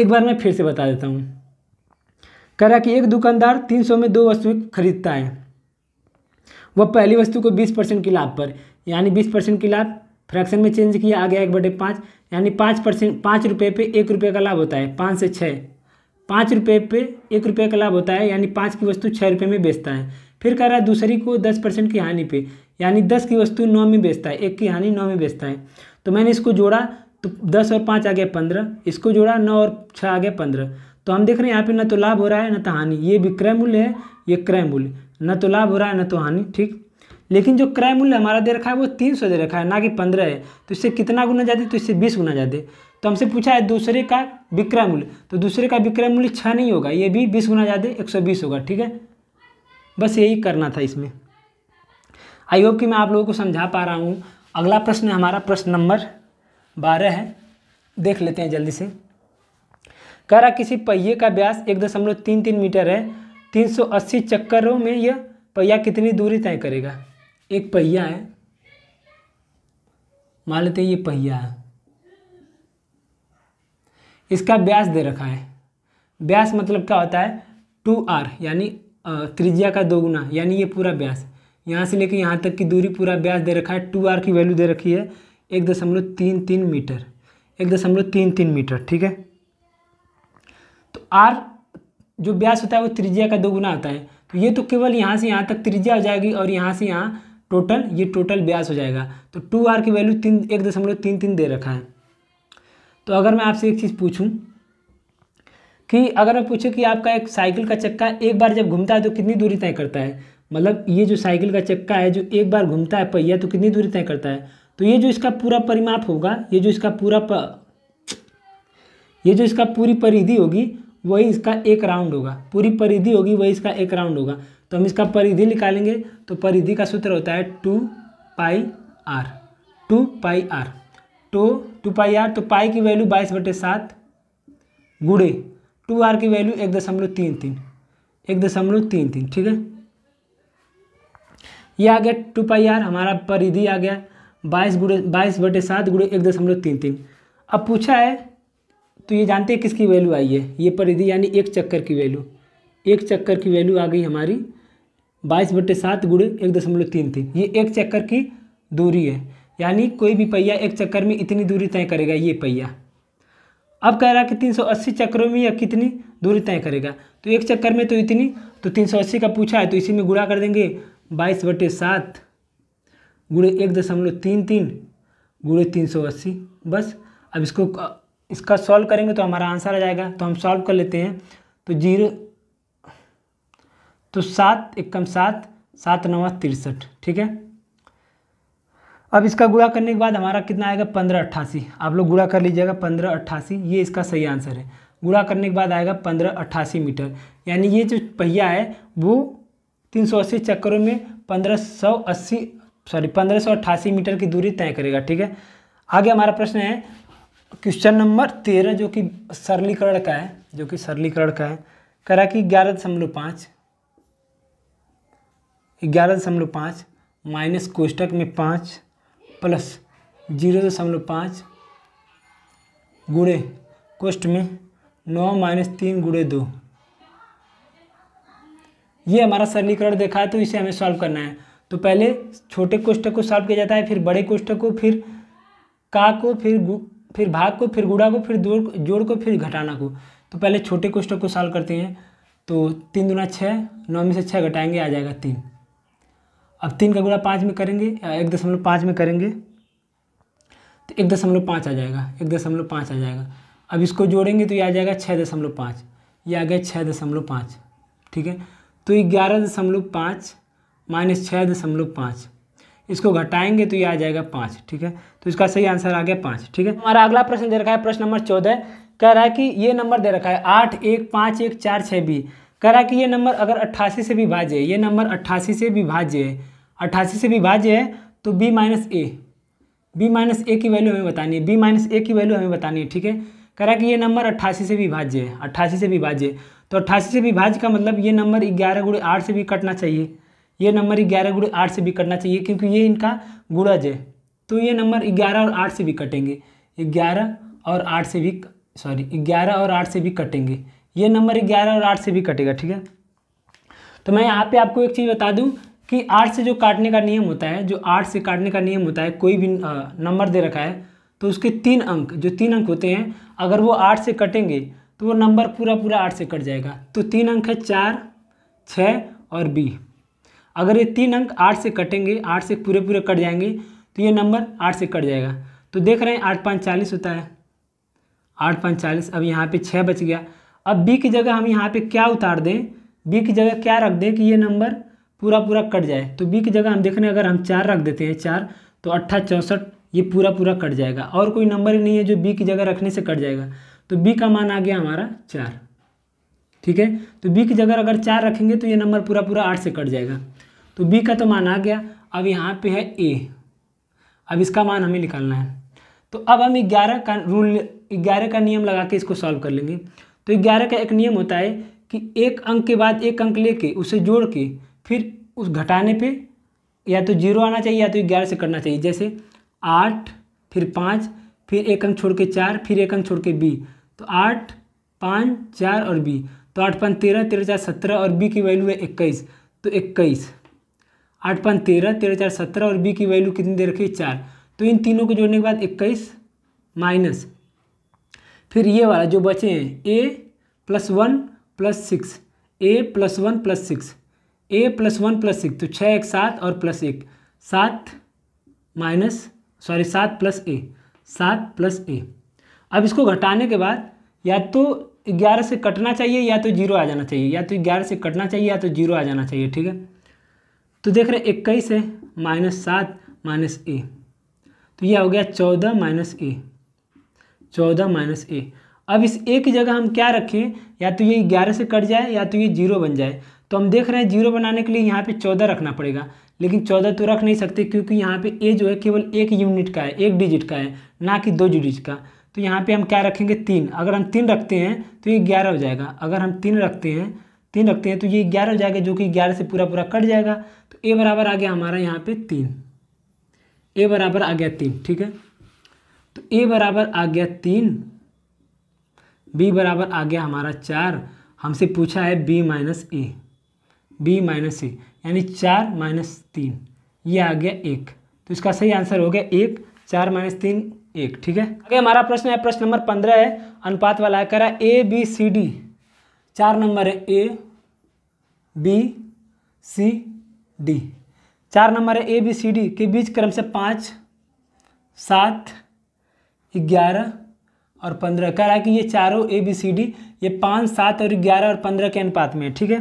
एक बार मैं फिर से बता देता हूँ कह रहा कि एक दुकानदार तीन सौ में दो वस्तु खरीदता है वह पहली वस्तु को बीस परसेंट के लाभ पर यानी बीस परसेंट के लाभ फ्रैक्शन में चेंज किया आ गया एक बटे पाँच यानी पाँच परसेंट पाँच रुपये पे एक रुपये का लाभ होता है पाँच से छः पाँच रुपये पे एक रुपये का लाभ होता है यानी पाँच की वस्तु छः रुपये में बेचता है फिर कह रहा है दूसरी को दस परसेंट की हानि पे यानी दस की वस्तु नौ में बेचता है एक की हानि नौ में बेचता है तो मैंने इसको जोड़ा तो दस और पाँच आ गया पंद्रह इसको जोड़ा नौ और छः आ गया पंद्रह तो हम देख रहे हैं यहाँ पर न तो लाभ हो रहा है न तो हानि ये विक्रय मूल्य है ये क्रय मूल्य न तो लाभ हो रहा है न तो हानि ठीक लेकिन जो क्रय मूल्य हमारा दे रखा है वो तीन सौ दे रखा है ना कि पंद्रह है तो इससे कितना गुना ज़्यादा तो इससे बीस गुना ज़्यादा तो हमसे पूछा है दूसरे का विक्रय मूल्य तो दूसरे का विक्रय मूल्य छः नहीं होगा ये भी बीस गुना ज़्यादा एक सौ बीस होगा ठीक है बस यही करना था इसमें आई होप कि मैं आप लोगों को समझा पा रहा हूँ अगला प्रश्न हमारा प्रश्न नंबर बारह है देख लेते हैं जल्दी से कह रहा किसी पहिए का ब्यास एक दशमलव तीन तीन मीटर है तीन सौ अस्सी चक्करों में यह पहिया कितनी दूरी तय करेगा एक पहिया है मान लेते ये पहिया है इसका ब्यास दे रखा है ब्यास मतलब क्या होता है टू आर यानी त्रिज्या का दो गुना यानी ये पूरा ब्यास यहाँ से लेकर यहाँ तक की दूरी पूरा ब्यास दे रखा है टू आर की वैल्यू दे रखी है एक दशमलव तीन तीन मीटर एक दशमलव तीन तीन मीटर ठीक है तो आर जो ब्यास होता है वो त्रिज्या का दो गुना होता है तो ये तो केवल यहाँ से यहाँ तक त्रिज्या हो जाएगी और यहाँ से यहाँ टोटल ये टोटल ब्याज हो जाएगा तो टू आर की वैल्यू तीन एक दशमलव तीन तीन दे रखा है तो अगर मैं आपसे एक चीज़ पूछूं कि अगर मैं पूछूं कि आपका एक साइकिल का चक्का एक बार जब घूमता है तो कितनी दूरी तय करता है मतलब ये जो साइकिल का चक्का है जो एक बार घूमता है पहिया तो कितनी दूरी तय करता है तो ये जो इसका पूरा परिमाप होगा ये जो इसका पूरा प... ये जो इसका पूरी परिधि होगी वही इसका एक राउंड होगा पूरी परिधि होगी वही इसका एक राउंड होगा तो हम इसका परिधि निकालेंगे तो परिधि का सूत्र होता है two pi r two pi r two तो टू पाई आर तो पाई की वैल्यू बाईस बटे सात गुड़े टू आर की वैल्यू एक दशमलव तीन तीन एक दशमलव तीन तीन ठीक है ये आ गया टू पाई आर हमारा परिधि आ गया बाईस गुड़े बाईस बटे सात गुड़े एक दशमलव तीन तीन अब पूछा है तो ये जानते हैं किसकी वैल्यू आई है ये परिधि यानी एक चक्कर की वैल्यू एक चक्कर की वैल्यू आ गई हमारी बाईस बट्टे सात गुड़े एक दशमलव तीन तीन ये एक चक्कर की दूरी है यानी कोई भी पहिया एक चक्कर में इतनी दूरी तय करेगा ये पहिया अब कह रहा है कि तीन सौ अस्सी चक्करों में या कितनी दूरी तय करेगा तो एक चक्कर में तो इतनी तो तीन सौ अस्सी का पूछा है तो इसी में गुणा कर देंगे बाईस बटे सात गुड़े एक दशमलव तीन तीन गुड़े तीन सौ अस्सी बस अब इसको इसका सॉल्व करेंगे तो हमारा आंसर आ जाएगा तो हम सॉल्व कर लेते हैं तो जीरो तो सात एकम सात सात नवा तिरसठ ठीक है अब इसका गुड़ा करने के बाद हमारा कितना आएगा पंद्रह अट्ठासी आप लोग गुड़ा कर लीजिएगा पंद्रह अट्ठासी ये इसका सही आंसर है गुड़ा करने के बाद आएगा पंद्रह अट्ठासी मीटर यानी ये जो पहिया है वो तीन सौ अस्सी चक्करों में पंद्रह सौ अस्सी सॉरी पंद्रह सौ अट्ठासी मीटर की दूरी तय करेगा ठीक है आगे हमारा प्रश्न है क्वेश्चन नंबर तेरह जो कि सरलीकरण का है जो कि सरलीकरण का है करा कि ग्यारह दशमलव पाँच ग्यारह दशमलव पाँच माइनस कोष्टक में पाँच प्लस जीरो दशमलव पाँच गुड़े कोष्ट में नौ माइनस तीन गुड़े दो ये हमारा सरलीकरण देखा है तो इसे हमें सॉल्व करना है तो पहले छोटे कोष्टक को सॉल्व किया जाता है फिर बड़े कोष्टक को फिर का को फिर फिर भाग को फिर गुड़ा को फिर जोड़ को फिर घटाना को तो पहले छोटे कोष्टक को सॉल्व करते हैं तो तीन दुना छः नौ में से छः घटाएंगे आ जाएगा तीन अब तीन का गुणा पाँच में करेंगे या एक दशमलव पाँच में करेंगे तो एक दशमलव पाँच आ जाएगा एक दशमलव पाँच आ जाएगा अब इसको जोड़ेंगे तो ये आ जाएगा छः दशमलव पाँच ये आ गया छः दशमलव पाँच ठीक है तो ये ग्यारह दशमलव पाँच माइनस छः दशमलव पाँच इसको घटाएंगे तो ये आ जाएगा पाँच ठीक है तो इसका सही आंसर आ गया पाँच ठीक है हमारा अगला प्रश्न दे रखा है प्रश्न नंबर चौदह कह रहा है कि ये नंबर दे रखा है आठ एक पाँच एक चार छः बी कह रहा है कि ये नंबर अगर अट्ठासी से विभाज्य है ये नंबर अट्ठासी से विभाज्य है अट्ठासी से विभाज्य है तो b minus a b minus a की वैल्यू हमें बतानी है बी माइनस ए की वैल्यू हमें बतानी है ठीक है कह रहा है कि ये नंबर अट्ठासी से विभाज्य है अट्ठासी से विभाज्य तो अट्ठासी से विभाज्य का मतलब ये नंबर ग्यारह गुड़े आठ से भी कटना चाहिए ये नंबर ग्यारह गुड़े आठ से भी कटना चाहिए क्योंकि ये इनका गुड़ज है तो ये नंबर ग्यारह और आठ से भी कटेंगे ग्यारह और आठ से भी सॉरी ग्यारह और आठ से भी कटेंगे ये नंबर ग्यारह और आठ से भी कटेगा ठीक है तो मैं यहाँ पे आपको एक चीज़ बता दूँ कि आठ से जो काटने का नियम होता है जो आठ से काटने का नियम होता है कोई भी नंबर दे रखा है तो उसके तीन अंक जो तीन अंक होते हैं अगर वो आठ से कटेंगे तो वो नंबर पूरा पूरा आठ से कट जाएगा तो तीन अंक है चार छः और बी अगर ये तीन अंक आठ से कटेंगे आठ से पूरे पूरे कट जाएंगे तो ये नंबर आठ से कट जाएगा तो देख रहे हैं आठ पाँच चालीस होता है आठ पाँच चालीस अब यहाँ पे छः बच गया अब बी की जगह हम यहाँ पे क्या उतार दें बी की जगह क्या रख दें कि ये नंबर पूरा पूरा कट जाए तो बी की जगह हम देख रहे हैं अगर हम चार रख देते हैं चार तो अट्ठा चौंसठ ये पूरा पूरा कट जाएगा और कोई नंबर ही नहीं है जो बी की जगह रखने से कट जाएगा तो बी का मान आ गया हमारा चार ठीक है तो बी की जगह अगर चार रखेंगे तो ये नंबर पूरा पूरा आठ से कट जाएगा तो बी का तो मान आ गया अब यहाँ पे है ए अब इसका मान हमें निकालना है तो अब हम ग्यारह का रूल ग्यारह का नियम लगा के इसको सॉल्व कर लेंगे तो ग्यारह का एक नियम होता है कि एक अंक के बाद एक अंक लेके उसे जोड़ के फिर उस घटाने पे या तो जीरो आना चाहिए या तो ग्यारह से करना चाहिए जैसे आठ फिर पाँच फिर एक अंक छोड़ के चार फिर एक अंक छोड़ के बी तो आठ पाँच चार और बी तो आठ पाँच तेरह तेरह चार सत्रह और बी की वैल्यू है इक्कीस तो इक्कीस आठ पाँच तेरह तेरह चार सत्रह और बी की वैल्यू कितनी देर रखी चार तो इन तीनों को जोड़ने के बाद इक्कीस माइनस फिर ये वाला जो बचे हैं a plus one plus six a plus one plus six a plus one plus six तो छः एक सात और प्लस एक सात माइनस सॉरी सात प्लस ए सात प्लस ए अब इसको घटाने के बाद या तो ग्यारह से कटना चाहिए या तो जीरो आ जाना चाहिए या तो ग्यारह से कटना चाहिए या तो जीरो आ जाना चाहिए ठीक है तो देख रहे इक्कीस है माइनस सात माइनस ए तो ये हो गया चौदह माइनस ए चौदह माइनस ए अब इस ए की जगह हम क्या रखें या तो ये ग्यारह से कट जाए या तो ये जीरो बन जाए तो हम देख रहे हैं जीरो बनाने के लिए यहाँ पे चौदह रखना पड़ेगा लेकिन चौदह तो रख नहीं सकते क्योंकि यहाँ पे ए जो है केवल एक यूनिट का है एक डिजिट का है ना कि दो डिजिट का तो यहाँ पे हम क्या रखेंगे तीन अगर हम तीन रखते हैं तो ये ग्यारह हो जाएगा अगर हम तीन रखते हैं तीन रखते हैं तो ये ग्यारह हो जाएगा जो कि ग्यारह से पूरा पूरा कट जाएगा तो ए बराबर आ गया हमारा यहाँ पर तीन ए बराबर आ गया तीन ठीक है तो ए बराबर आ गया तीन बी बराबर आ गया हमारा चार हमसे पूछा है b minus a b minus c यानी चार माइनस तीन ये आ गया एक तो इसका सही आंसर हो गया एक चार माइनस तीन एक ठीक है आगे हमारा प्रश्न है प्रश्न नंबर पंद्रह है अनुपात वाला कह रहा ए बी सी डी चार नंबर है ए बी सी डी चार नंबर है ए बी सी डी के बीच क्रम से पाँच सात ग्यारह और पंद्रह कह रहा है कि ये चारों ए बी सी डी ये पाँच सात और ग्यारह और पंद्रह के अनुपात में है ठीक है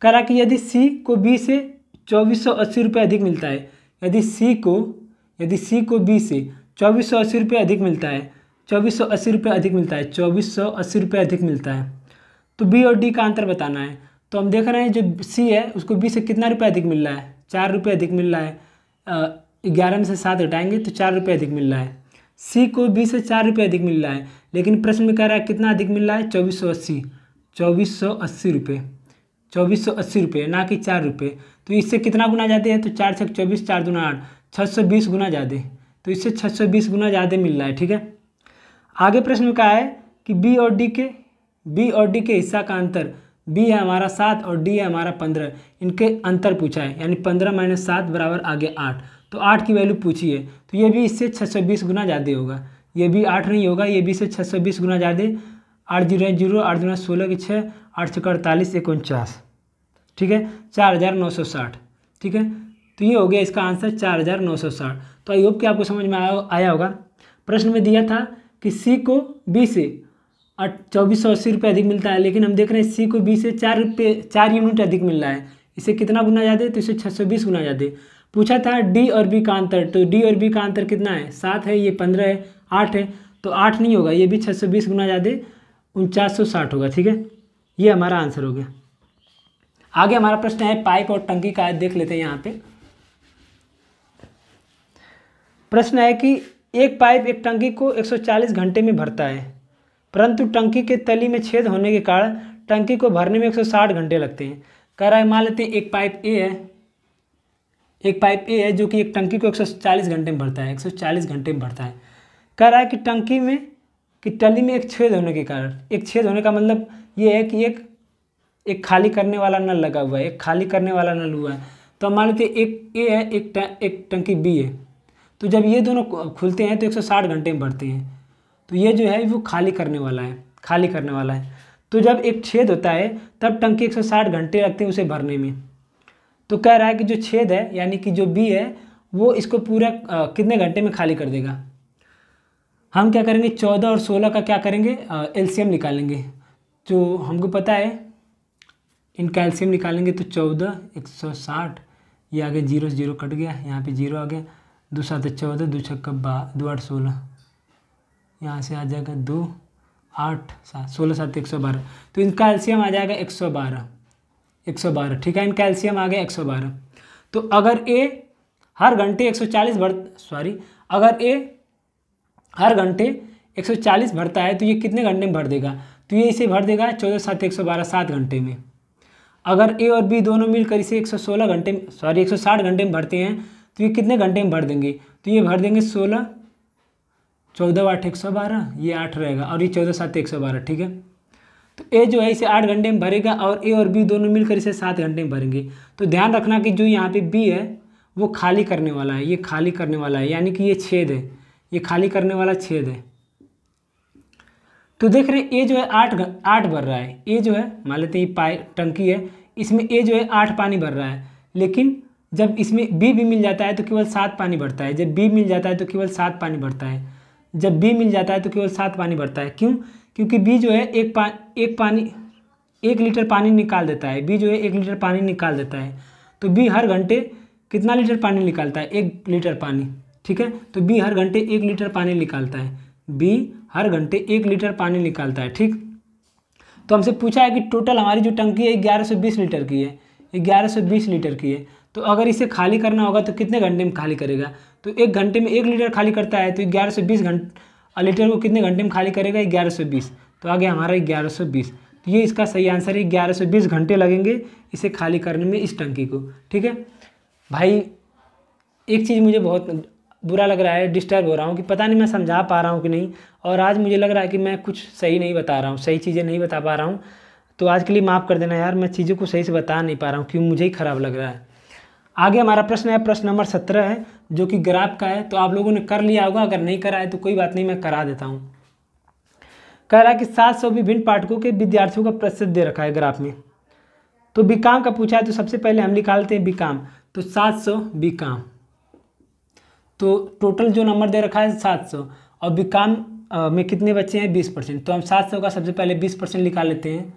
करा कि यदि सी को बी से चौबीस सौ अस्सी रुपये अधिक मिलता है यदि सी को यदि सी को बी से चौबीस सौ अस्सी रुपये अधिक मिलता है चौबीस सौ अस्सी रुपये अधिक मिलता है चौबीस सौ अस्सी रुपये अधिक मिलता है तो बी और डी का अंतर बताना है तो हम देख रहे हैं जो सी है उसको बी से कितना रुपये अधिक मिल रहा है चार रुपये अधिक मिल रहा है ग्यारह में से सात हटाएंगे तो चार रुपये अधिक मिल रहा है सी को बी से चार रुपये अधिक मिल रहा है लेकिन प्रश्न में कह रहा है कितना अधिक मिल रहा है चौबीस सौ अस्सी चौबीस सौ अस्सी रुपये चौबीस सौ अस्सी रुपये ना कि चार रुपये तो इससे कितना गुना ज़्यादा है तो चार से चौबीस चार दुना आठ छः सौ बीस गुना ज़्यादा तो इससे छः सौ बीस गुना ज़्यादा मिल रहा है ठीक है आगे प्रश्न में है कि बी और डी के बी और डी के हिस्सा का अंतर बी है हमारा सात और डी है हमारा पंद्रह इनके अंतर पूछा है यानी पंद्रह माइनस सात बराबर आगे आठ तो आठ की वैल्यू पूछी है तो ये भी इससे छः सौ बीस गुना ज़्यादा होगा ये भी आठ नहीं होगा ये भी इससे छः सौ बीस गुना ज़्यादा आठ जीरो जीरो आठ जुना सोलह के छः आठ सौ अड़तालीस एक उनचास ठीक है चार हज़ार नौ सौ साठ ठीक है तो ये हो गया इसका आंसर चार हज़ार नौ सौ साठ तो आई होप कि आपको समझ में आया आया होगा प्रश्न में दिया था कि सी को बी से चौबीस सौ अस्सी रुपये अधिक मिलता है लेकिन हम देख रहे हैं सी को बी से चार रुपये चार यूनिट अधिक मिल रहा है इसे कितना गुना ज़्यादा तो इसे छः सौ बीस गुना ज़्यादा पूछा था डी और बी का अंतर तो डी और बी का अंतर कितना है सात है ये पंद्रह है आठ है तो आठ नहीं होगा ये भी छः सौ बीस गुना ज़्यादा उनचास सौ साठ होगा ठीक है ये हमारा आंसर हो गया आगे हमारा प्रश्न है पाइप और टंकी का देख लेते हैं यहाँ पे प्रश्न है कि एक पाइप एक टंकी को 140 घंटे में भरता है परंतु टंकी के तली में छेद होने के कारण टंकी को भरने में 160 घंटे लगते हैं कह रहा है मान लेते हैं एक पाइप ए है एक पाइप ए है जो कि एक टंकी को 140 घंटे में भरता है 140 घंटे में भरता है कह रहा है कि टंकी में कि टली में एक छेद होने के कारण एक छेद होने का मतलब ये है कि एक एक खाली करने वाला नल लगा हुआ है एक खाली करने वाला नल हुआ है तो मान लेते एक ए है एक एक टंकी बी है तो जब ये दोनों खुलते हैं तो 160 घंटे में भरते हैं तो ये जो है वो खाली करने वाला है खाली करने वाला है तो जब एक छेद होता है तब टंकी 160 घंटे लगते हैं उसे भरने में तो कह रहा है कि जो छेद है यानी कि जो बी है वो इसको पूरा आ, कितने घंटे में खाली कर देगा हम क्या करेंगे चौदह और सोलह का क्या करेंगे एलसीएम निकालेंगे जो हमको पता है इन कैल्शियम निकालेंगे तो चौदह एक सौ साठ ये आगे जीरो से जीरो कट गया यहाँ पे जीरो आ गया दो तो सात चौदह दो छक्का बा दो आठ सोलह यहाँ से आ जाएगा दो आठ सात सोलह सात एक सौ बारह तो इन कैल्शियम आ जाएगा एक सौ बारह एक सौ बारह ठीक है इन कैल्शियम आ गया एक सौ बारह तो अगर ए हर घंटे एक सौ चालीस भर सॉरी अगर ए हर घंटे एक सौ चालीस भरता है तो ये कितने घंटे में भर देगा तो ये इसे भर देगा चौदह सात एक सौ बारह सात घंटे में अगर ए और बी दोनों मिलकर इसे 116 घंटे सॉरी 160 घंटे में भरते हैं तो ये कितने घंटे में भर देंगे तो ये भर देंगे सोलह चौदह आठ एक सौ बारह ये आठ रहेगा और ये चौदह सात एक सौ बारह ठीक है तो ए जो है इसे आठ घंटे में भरेगा और ए और बी दोनों मिलकर इसे सात घंटे में भरेंगे तो ध्यान रखना कि जो यहाँ पर बी है वो खाली करने वाला है ये खाली करने वाला है यानी कि ये छेद है ये खाली करने वाला छेद है तो देख रहे हैं ए जो है आठ आठ भर रहा है ए जो है मान लेते हैं पाई टंकी है इसमें ए जो है आठ पानी भर रहा है लेकिन जब इसमें बी भी मिल जाता है तो केवल सात पानी भरता है जब बी मिल जाता है तो केवल सात पानी भरता है जब बी मिल जाता है तो केवल सात पानी भरता है क्यों क्योंकि बी जो है एक पा एक पानी एक लीटर पानी निकाल देता है बी जो है एक लीटर पानी निकाल देता है तो बी हर घंटे कितना लीटर पानी निकालता है एक लीटर पानी ठीक है तो बी हर घंटे एक लीटर पानी निकालता है बी हर घंटे एक लीटर पानी निकालता है ठीक तो हमसे पूछा है कि टोटल हमारी जो टंकी है ग्यारह सौ बीस लीटर की है ग्यारह सौ बीस लीटर की है तो अगर इसे खाली करना होगा तो कितने घंटे में खाली करेगा तो एक घंटे में एक लीटर खाली करता है तो ग्यारह सौ बीस घंटे लीटर को कितने घंटे में खाली करेगा ग्यारह सौ बीस तो आगे हमारा ग्यारह सौ बीस तो ये इसका सही आंसर है ग्यारह सौ बीस घंटे लगेंगे इसे खाली करने में इस टंकी को ठीक है भाई एक चीज़ मुझे बहुत बुरा लग रहा है डिस्टर्ब हो रहा हूँ कि पता नहीं मैं समझा पा रहा हूँ कि नहीं और आज मुझे लग रहा है कि मैं कुछ सही नहीं बता रहा हूँ सही चीज़ें नहीं बता पा रहा हूँ तो आज के लिए माफ़ कर देना यार मैं चीज़ों को सही से बता नहीं पा रहा हूँ क्यों मुझे ही ख़राब लग रहा है आगे हमारा प्रश्न है प्रश्न नंबर सत्रह है जो कि ग्राफ का है तो आप लोगों ने कर लिया होगा अगर नहीं करा है तो कोई बात नहीं मैं करा देता हूँ कह रहा है कि सात सौ विभिन्न पाठकों के विद्यार्थियों का प्रतिशत दे रखा है ग्राफ में तो बी का पूछा है तो सबसे पहले हम निकालते हैं बी तो सात सौ तो टोटल जो नंबर दे रखा है सात सौ और बीकाम में कितने बच्चे हैं बीस परसेंट तो हम सात सौ का सबसे पहले बीस परसेंट निकाल लेते हैं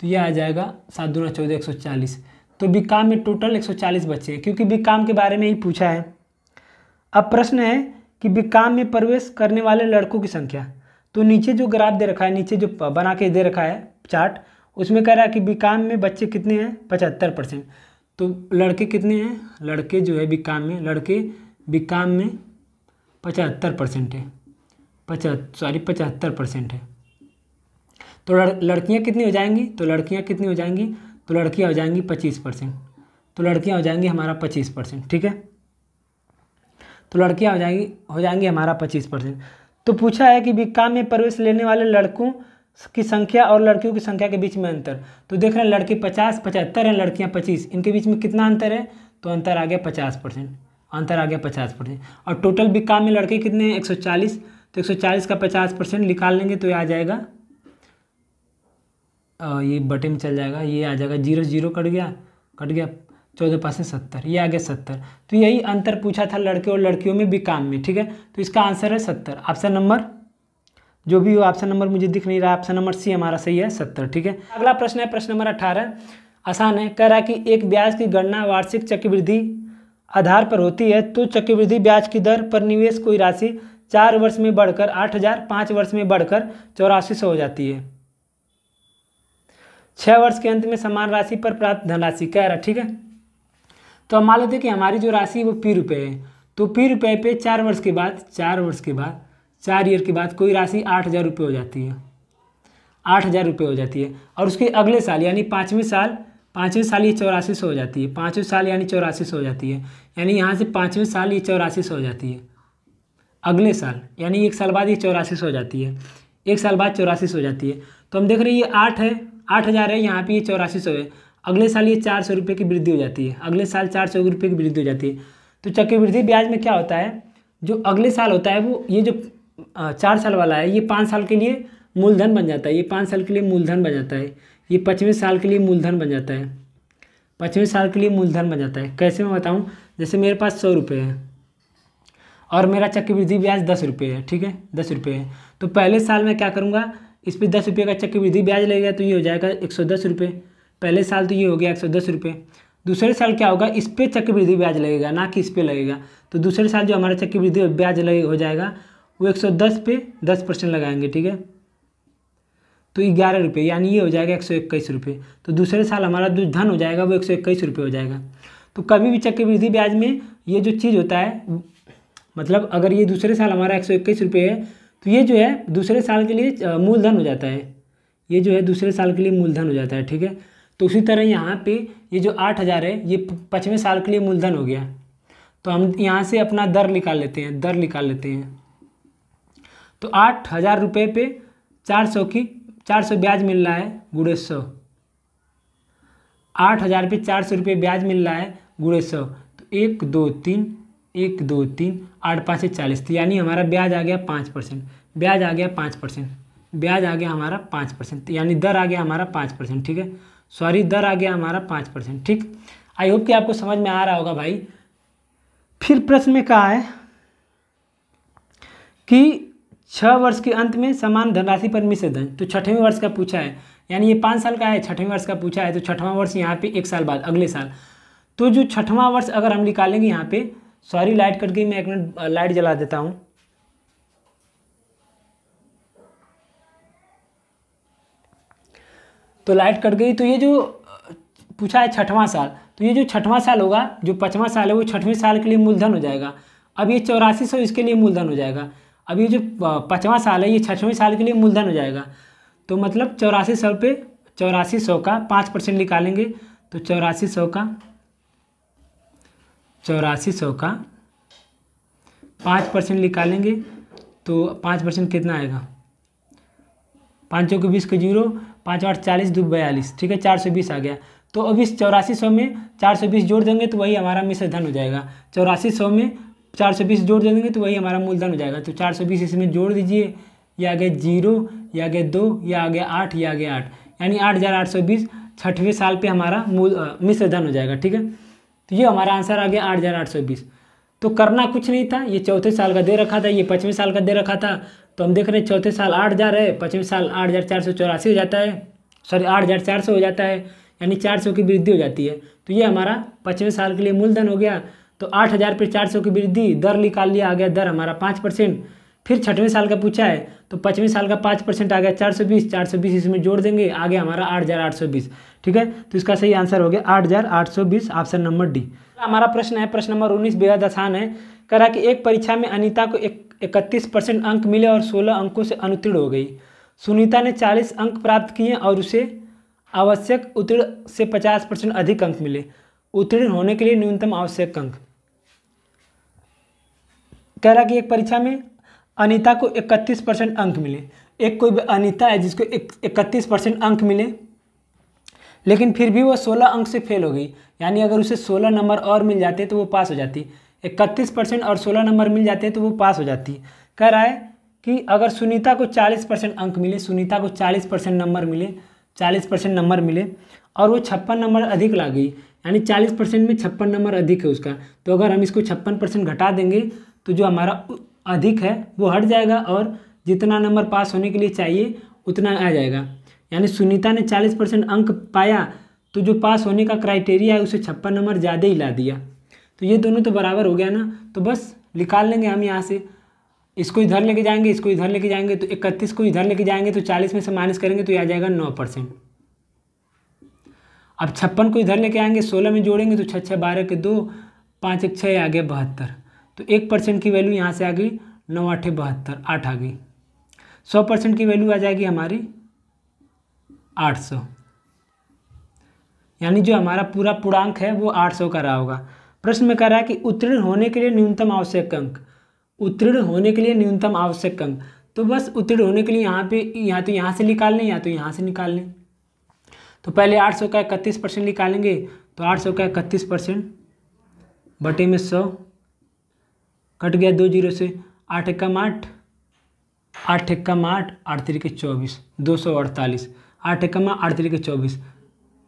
तो ये आ जाएगा सात दूना चौदह एक सौ चालीस तो काम में टोटल एक सौ चालीस बच्चे हैं क्योंकि काम के बारे में ही पूछा है अब प्रश्न है कि काम में प्रवेश करने वाले लड़कों की संख्या तो नीचे जो ग्राफ दे रखा है नीचे जो बना के दे रखा है चार्ट उसमें कह रहा है कि काम में बच्चे कितने हैं पचहत्तर परसेंट तो लड़के कितने हैं लड़के जो है काम में लड़के बीकॉम में पचहत्तर परसेंट है पचहत्तर सॉरी पचहत्तर परसेंट है तो लड़कियाँ कितनी हो जाएंगी तो लड़कियाँ कितनी हो जाएंगी तो लड़कियाँ हो जाएंगी पच्चीस परसेंट तो लड़कियाँ हो जाएंगी हमारा पच्चीस परसेंट ठीक है तो लड़कियाँ हो जाएंगी हो जाएंगी हमारा पच्चीस परसेंट तो पूछा है कि काम में प्रवेश लेने वाले लड़कों की संख्या और लड़कियों की संख्या के बीच में अंतर तो देख रहे हैं लड़के पचास पचहत्तर हैं लड़कियाँ पच्चीस इनके बीच में कितना अंतर है तो अंतर आ गया पचास परसेंट अंतर आ गया पचास परसेंट और टोटल बिकाम में लड़के कितने हैं एक सौ चालीस तो एक सौ चालीस का पचास परसेंट निकाल लेंगे तो ये आ जाएगा आ, ये बटे में चल जाएगा ये आ जाएगा जीरो जीरो कट गया कट गया चौदह परसेंट सत्तर ये आ गया सत्तर तो यही अंतर पूछा था लड़के और लड़कियों में बिकाम में ठीक है तो इसका आंसर है सत्तर ऑप्शन नंबर जो भी हो ऑप्शन नंबर मुझे दिख नहीं रहा ऑप्शन नंबर सी हमारा सही है सत्तर ठीक है अगला प्रश्न है प्रश्न नंबर अठारह आसान है कह रहा है कि एक ब्याज की गणना वार्षिक चक्रवृद्धि आधार पर होती है तो चक्रवृद्धि ब्याज की दर पर निवेश कोई राशि चार वर्ष में बढ़कर आठ हज़ार पाँच वर्ष में बढ़कर चौरासी सौ हो जाती है छः वर्ष के अंत में समान राशि पर प्राप्त धनराशि कह रहा ठीक है तो हम मान लेते हैं कि हमारी जो राशि है वो पी रुपये है तो पी रुपये पे चार वर्ष के बाद चार वर्ष के बाद चार ईयर के बाद कोई राशि आठ हज़ार रुपये हो जाती है आठ हज़ार रुपये हो जाती है और उसके अगले साल यानी पाँचवें साल पाँचवें साल ये चौरासी सौ हो जाती है पाँचवें साल यानी चौरासी सौ हो जाती है यानी यहाँ से पाँचवें साल ये चौरासी सौ हो जाती है अगले साल यानी एक साल बाद ये चौरासी सौ हो जाती है एक साल बाद चौरासी सौ हो जाती है तो हम देख रहे हैं ये आठ है आठ हज़ार है यहाँ पे ये चौरासी सौ है अगले साल ये चार सौ रुपये की वृद्धि हो जाती है अगले साल चार सौ रुपये की वृद्धि हो जाती है तो चक्रवृद्धि ब्याज में क्या होता है जो अगले साल होता है वो ये जो चार साल वाला है ये पाँच साल के लिए मूलधन बन जाता है ये पाँच साल के लिए मूलधन बन जाता है ये पचवें साल के लिए मूलधन बन जाता है पचवें साल के लिए मूलधन बन जाता है कैसे मैं बताऊँ जैसे मेरे पास सौ रुपये है और मेरा चक्रवृद्धि ब्याज दस रुपये है ठीक है दस रुपये है तो पहले साल में क्या करूँगा इस पर दस रुपये का चक्रवृद्धि ब्याज लगेगा तो ये हो जाएगा एक सौ दस रुपये पहले साल तो ये हो गया एक सौ दस रुपये दूसरे साल क्या होगा इस पर चक्रवृद्धि ब्याज लगेगा ना कि इस पर लगेगा तो दूसरे साल जो हमारा चक्रवृद्धि ब्याज लगे हो जाएगा वो एक सौ दस पे दस परसेंट लगाएंगे ठीक है तो ग्यारह रुपये यानी ये हो जाएगा एक सौ इक्कीस रुपये तो दूसरे साल हमारा जो धन हो जाएगा वो एक सौ इक्कीस रुपये हो जाएगा तो कभी भी चक्रवृद्धि ब्याज में ये जो चीज़ होता है मतलब अगर ये दूसरे साल हमारा एक सौ इक्कीस रुपये है तो ये जो है दूसरे साल के लिए मूलधन हो जाता है ये जो है दूसरे साल के लिए मूलधन हो जाता है ठीक है तो उसी तरह यहाँ पर ये जो आठ हज़ार है ये पचवें साल के लिए मूलधन हो गया तो हम यहाँ से अपना दर निकाल लेते हैं दर निकाल लेते हैं तो आठ हज़ार रुपये पे चार सौ की चार सौ ब्याज मिल रहा है गुड़े सौ आठ हज़ार पे चार सौ रुपये ब्याज मिल रहा है गुड़े सौ तो एक दो तीन एक दो तीन आठ पाँच से चालीस तो यानी हमारा ब्याज आ गया पाँच परसेंट ब्याज आ गया पाँच परसेंट ब्याज आ गया हमारा पाँच परसेंट तो यानी दर आ गया हमारा पाँच परसेंट ठीक है सॉरी दर आ गया हमारा पाँच परसेंट ठीक आई होप कि आपको समझ में आ रहा होगा भाई फिर प्रश्न में कहा है कि छः वर्ष के अंत में समान धनराशि पर मिश्र धन तो छठवें वर्ष का पूछा है यानी ये पाँच साल का है छठवें वर्ष का पूछा है तो छठवां वर्ष यहाँ पे एक साल बाद अगले साल तो जो छठवां वर्ष अगर हम निकालेंगे यहाँ पे सॉरी लाइट कट गई मैं एक मिनट लाइट जला देता हूँ तो लाइट कट गई तो ये जो पूछा है छठवां साल तो ये जो छठवां साल होगा जो पचवां साल है वो छठवें साल के लिए मूलधन हो जाएगा अब ये चौरासी सौ इसके लिए मूलधन हो जाएगा अब ये जो पाँचवा साल है ये छठवें साल के लिए मूलधन हो जाएगा तो मतलब चौरासी सौ पे चौरासी सौ का पाँच परसेंट निकालेंगे तो चौरासी सौ का चौरासी सौ का पाँच परसेंट निकालेंगे तो पाँच परसेंट कितना आएगा पाँच के बीस को जीरो पाँच आठ चालीस दो बयालीस ठीक है चार सौ बीस आ गया तो अब इस चौरासी सौ में चार सौ बीस जोड़ देंगे तो वही हमारा मिश्र धन हो जाएगा चौरासी सौ में चार सौ बीस जोड़ दे देंगे तो वही हमारा मूलधन हो जाएगा तो चार सौ बीस इसमें जोड़ दीजिए या आगे गया जीरो या आगे गया दो या आगे गया आठ या आगे गया आठ यानी आठ हज़ार आठ सौ बीस छठवें साल पे हमारा मूल मिश्र धन हो जाएगा ठीक है तो ये हमारा आंसर आ गया आठ हज़ार आठ सौ बीस तो करना कुछ नहीं था ये चौथे साल का दे रखा था ये पचवें साल का दे रखा था तो हम देख रहे हैं चौथे साल आठ हज़ार है पचवें साल आठ हज़ार चार सौ चौरासी हो जाता है सॉरी आठ हज़ार चार सौ हो जाता है यानी चार सौ की वृद्धि हो जाती है तो ये हमारा पचवें साल के लिए मूलधन हो गया तो आठ हज़ार पे चार सौ की वृद्धि दर निकाल लिया आ गया दर हमारा पाँच परसेंट फिर छठवें साल का पूछा है तो पचवें साल का पाँच परसेंट आ गया चार सौ बीस चार सौ बीस इसमें जोड़ देंगे आ गया हमारा आठ हज़ार आठ सौ बीस ठीक है तो इसका सही आंसर हो गया आठ हज़ार आठ सौ बीस ऑप्शन नंबर डी हमारा प्रश्न है प्रश्न नंबर उन्नीस बेहद आसान है कह रहा कि एक परीक्षा में अनिता को एक इकतीस परसेंट अंक मिले और सोलह अंकों से अनुत्तीर्ण हो गई सुनीता ने चालीस अंक प्राप्त किए और उसे आवश्यक उत्तीर्ण से पचास परसेंट अधिक अंक मिले उत्तीर्ण होने के लिए न्यूनतम आवश्यक अंक कह रहा कि एक परीक्षा में अनिता को इकतीस परसेंट अंक मिले एक कोई अनिता है जिसको इकतीस परसेंट अंक मिले लेकिन फिर भी वो सोलह अंक से फेल हो गई यानी अगर उसे सोलह नंबर और मिल जाते तो वो पास हो जाती इकतीस परसेंट और सोलह नंबर मिल जाते तो वो पास हो जाती कह रहा है कि अगर सुनीता को चालीस परसेंट अंक मिले सुनीता को चालीस परसेंट नंबर मिले चालीस परसेंट नंबर मिले और वो छप्पन नंबर अधिक ला गई यानी चालीस परसेंट में छप्पन नंबर अधिक है उसका तो अगर हम इसको छप्पन परसेंट घटा देंगे तो जो हमारा अधिक है वो हट जाएगा और जितना नंबर पास होने के लिए चाहिए उतना आ जाएगा यानी सुनीता ने चालीस परसेंट अंक पाया तो जो पास होने का क्राइटेरिया है उसे छप्पन नंबर ज़्यादा ही ला दिया तो ये दोनों तो बराबर हो गया ना तो बस निकाल लेंगे हम यहाँ से इसको इधर लेके जाएंगे इसको इधर लेके जाएंगे तो इकतीस को इधर लेके जाएंगे तो चालीस में से माइनस करेंगे तो ये आ जाएगा नौ परसेंट अब छप्पन को इधर लेके आएंगे सोलह में जोड़ेंगे तो छः छः बारह के दो पाँच एक छः आ गया बहत्तर तो एक परसेंट की वैल्यू यहाँ से आ गई नौ आठे बहत्तर आठ आ गई सौ परसेंट की वैल्यू आ जाएगी हमारी आठ सौ यानी जो हमारा पूरा पूर्णांक है वो आठ सौ का रहा होगा प्रश्न में कह रहा है कि उत्तीर्ण होने के लिए न्यूनतम आवश्यक अंक उत्तीर्ण होने के लिए न्यूनतम आवश्यक अंक तो बस उत्तीर्ण होने के लिए यहाँ पे या तो यहाँ से निकाल लें या तो यहाँ से निकाल लें तो पहले आठ सौ का इकतीस परसेंट निकालेंगे तो आठ सौ का इकतीस परसेंट बटे में सौ कट गया दो जीरो से आठ एक्म आठ आठ एक्म आठ आठ तरीके चौबीस दो सौ अड़तालीस आठ एक्म आठ तरीके चौबीस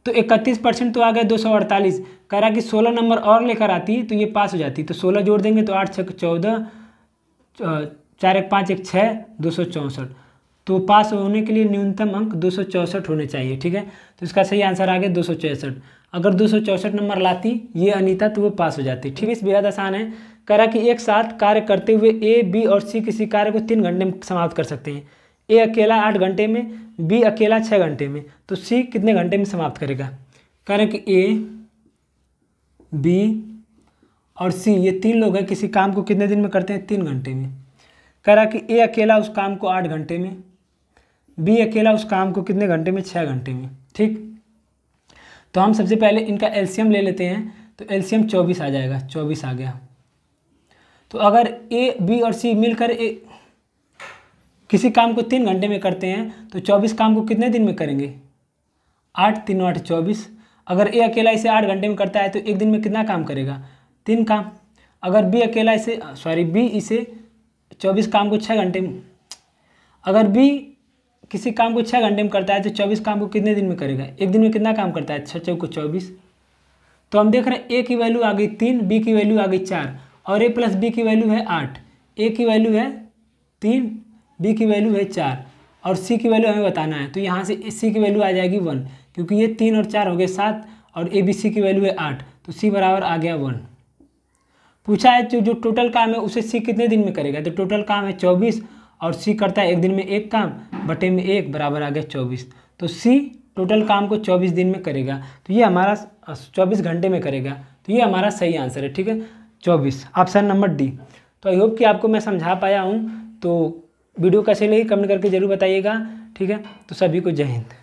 तो इकतीस परसेंट तो आ गया दो सौ अड़तालीस कह रहा कि सोलह नंबर और लेकर आती तो ये पास हो जाती तो सोलह जोड़ देंगे तो आठ छः चौदह चार एक पाँच एक छः दो सौ चौंसठ तो पास होने के लिए न्यूनतम अंक दो सौ चौंसठ होने चाहिए ठीक है तो इसका सही आंसर आ गया दो सौ चौंसठ अगर दो सौ चौंसठ नंबर लाती ये अनिता तो वो पास हो जाती ठीक है इस बेहद आसान है कह रहा कि एक साथ कार्य करते हुए ए बी और सी किसी कार्य को तीन घंटे में समाप्त कर सकते हैं ए अकेला आठ घंटे में बी अकेला छः घंटे में तो सी कितने घंटे में समाप्त करेगा कह रहे कि ए बी और सी ये तीन लोग हैं किसी काम को कितने दिन में करते हैं तीन घंटे में कह रहा कि ए अकेला उस काम को आठ घंटे में बी अकेला उस काम को कितने घंटे में छः घंटे में ठीक तो हम सबसे पहले इनका एल्शियम ले लेते हैं तो एल्शियम चौबीस आ जाएगा चौबीस आ गया तो अगर ए बी और सी मिलकर ए किसी काम को तीन घंटे में करते हैं तो चौबीस काम को कितने दिन में करेंगे आठ तीन आठ चौबीस अगर ए अकेला इसे आठ घंटे में करता है तो एक दिन में कितना काम करेगा तीन काम अगर बी अकेला इसे सॉरी बी इसे चौबीस काम को छः घंटे में अगर बी किसी काम को छः घंटे में करता है तो चौबीस काम को कितने दिन में करेगा एक दिन में कितना काम करता है छः चौक को चौबीस तो हम देख रहे हैं ए की वैल्यू आ गई तीन बी की वैल्यू आ गई चार और ए प्लस बी की वैल्यू है आठ ए की वैल्यू है तीन बी की वैल्यू है चार और सी की वैल्यू हमें बताना है तो यहाँ से सी की वैल्यू आ जाएगी वन क्योंकि ये तीन और चार हो गए सात और ए बी सी की वैल्यू है आठ तो सी बराबर आ गया वन पूछा है जो जो टोटल काम है उसे सी कितने दिन में करेगा तो टोटल काम है चौबीस और सी करता है एक दिन में एक काम बटे में एक बराबर आ गया चौबीस तो सी टोटल काम को चौबीस दिन में करेगा तो ये हमारा चौबीस घंटे में करेगा तो ये हमारा सही आंसर है ठीक है चौबीस ऑप्शन नंबर डी तो आई होप कि आपको मैं समझा पाया हूँ तो वीडियो कैसे लगी कमेंट करके ज़रूर बताइएगा ठीक है तो सभी को जय हिंद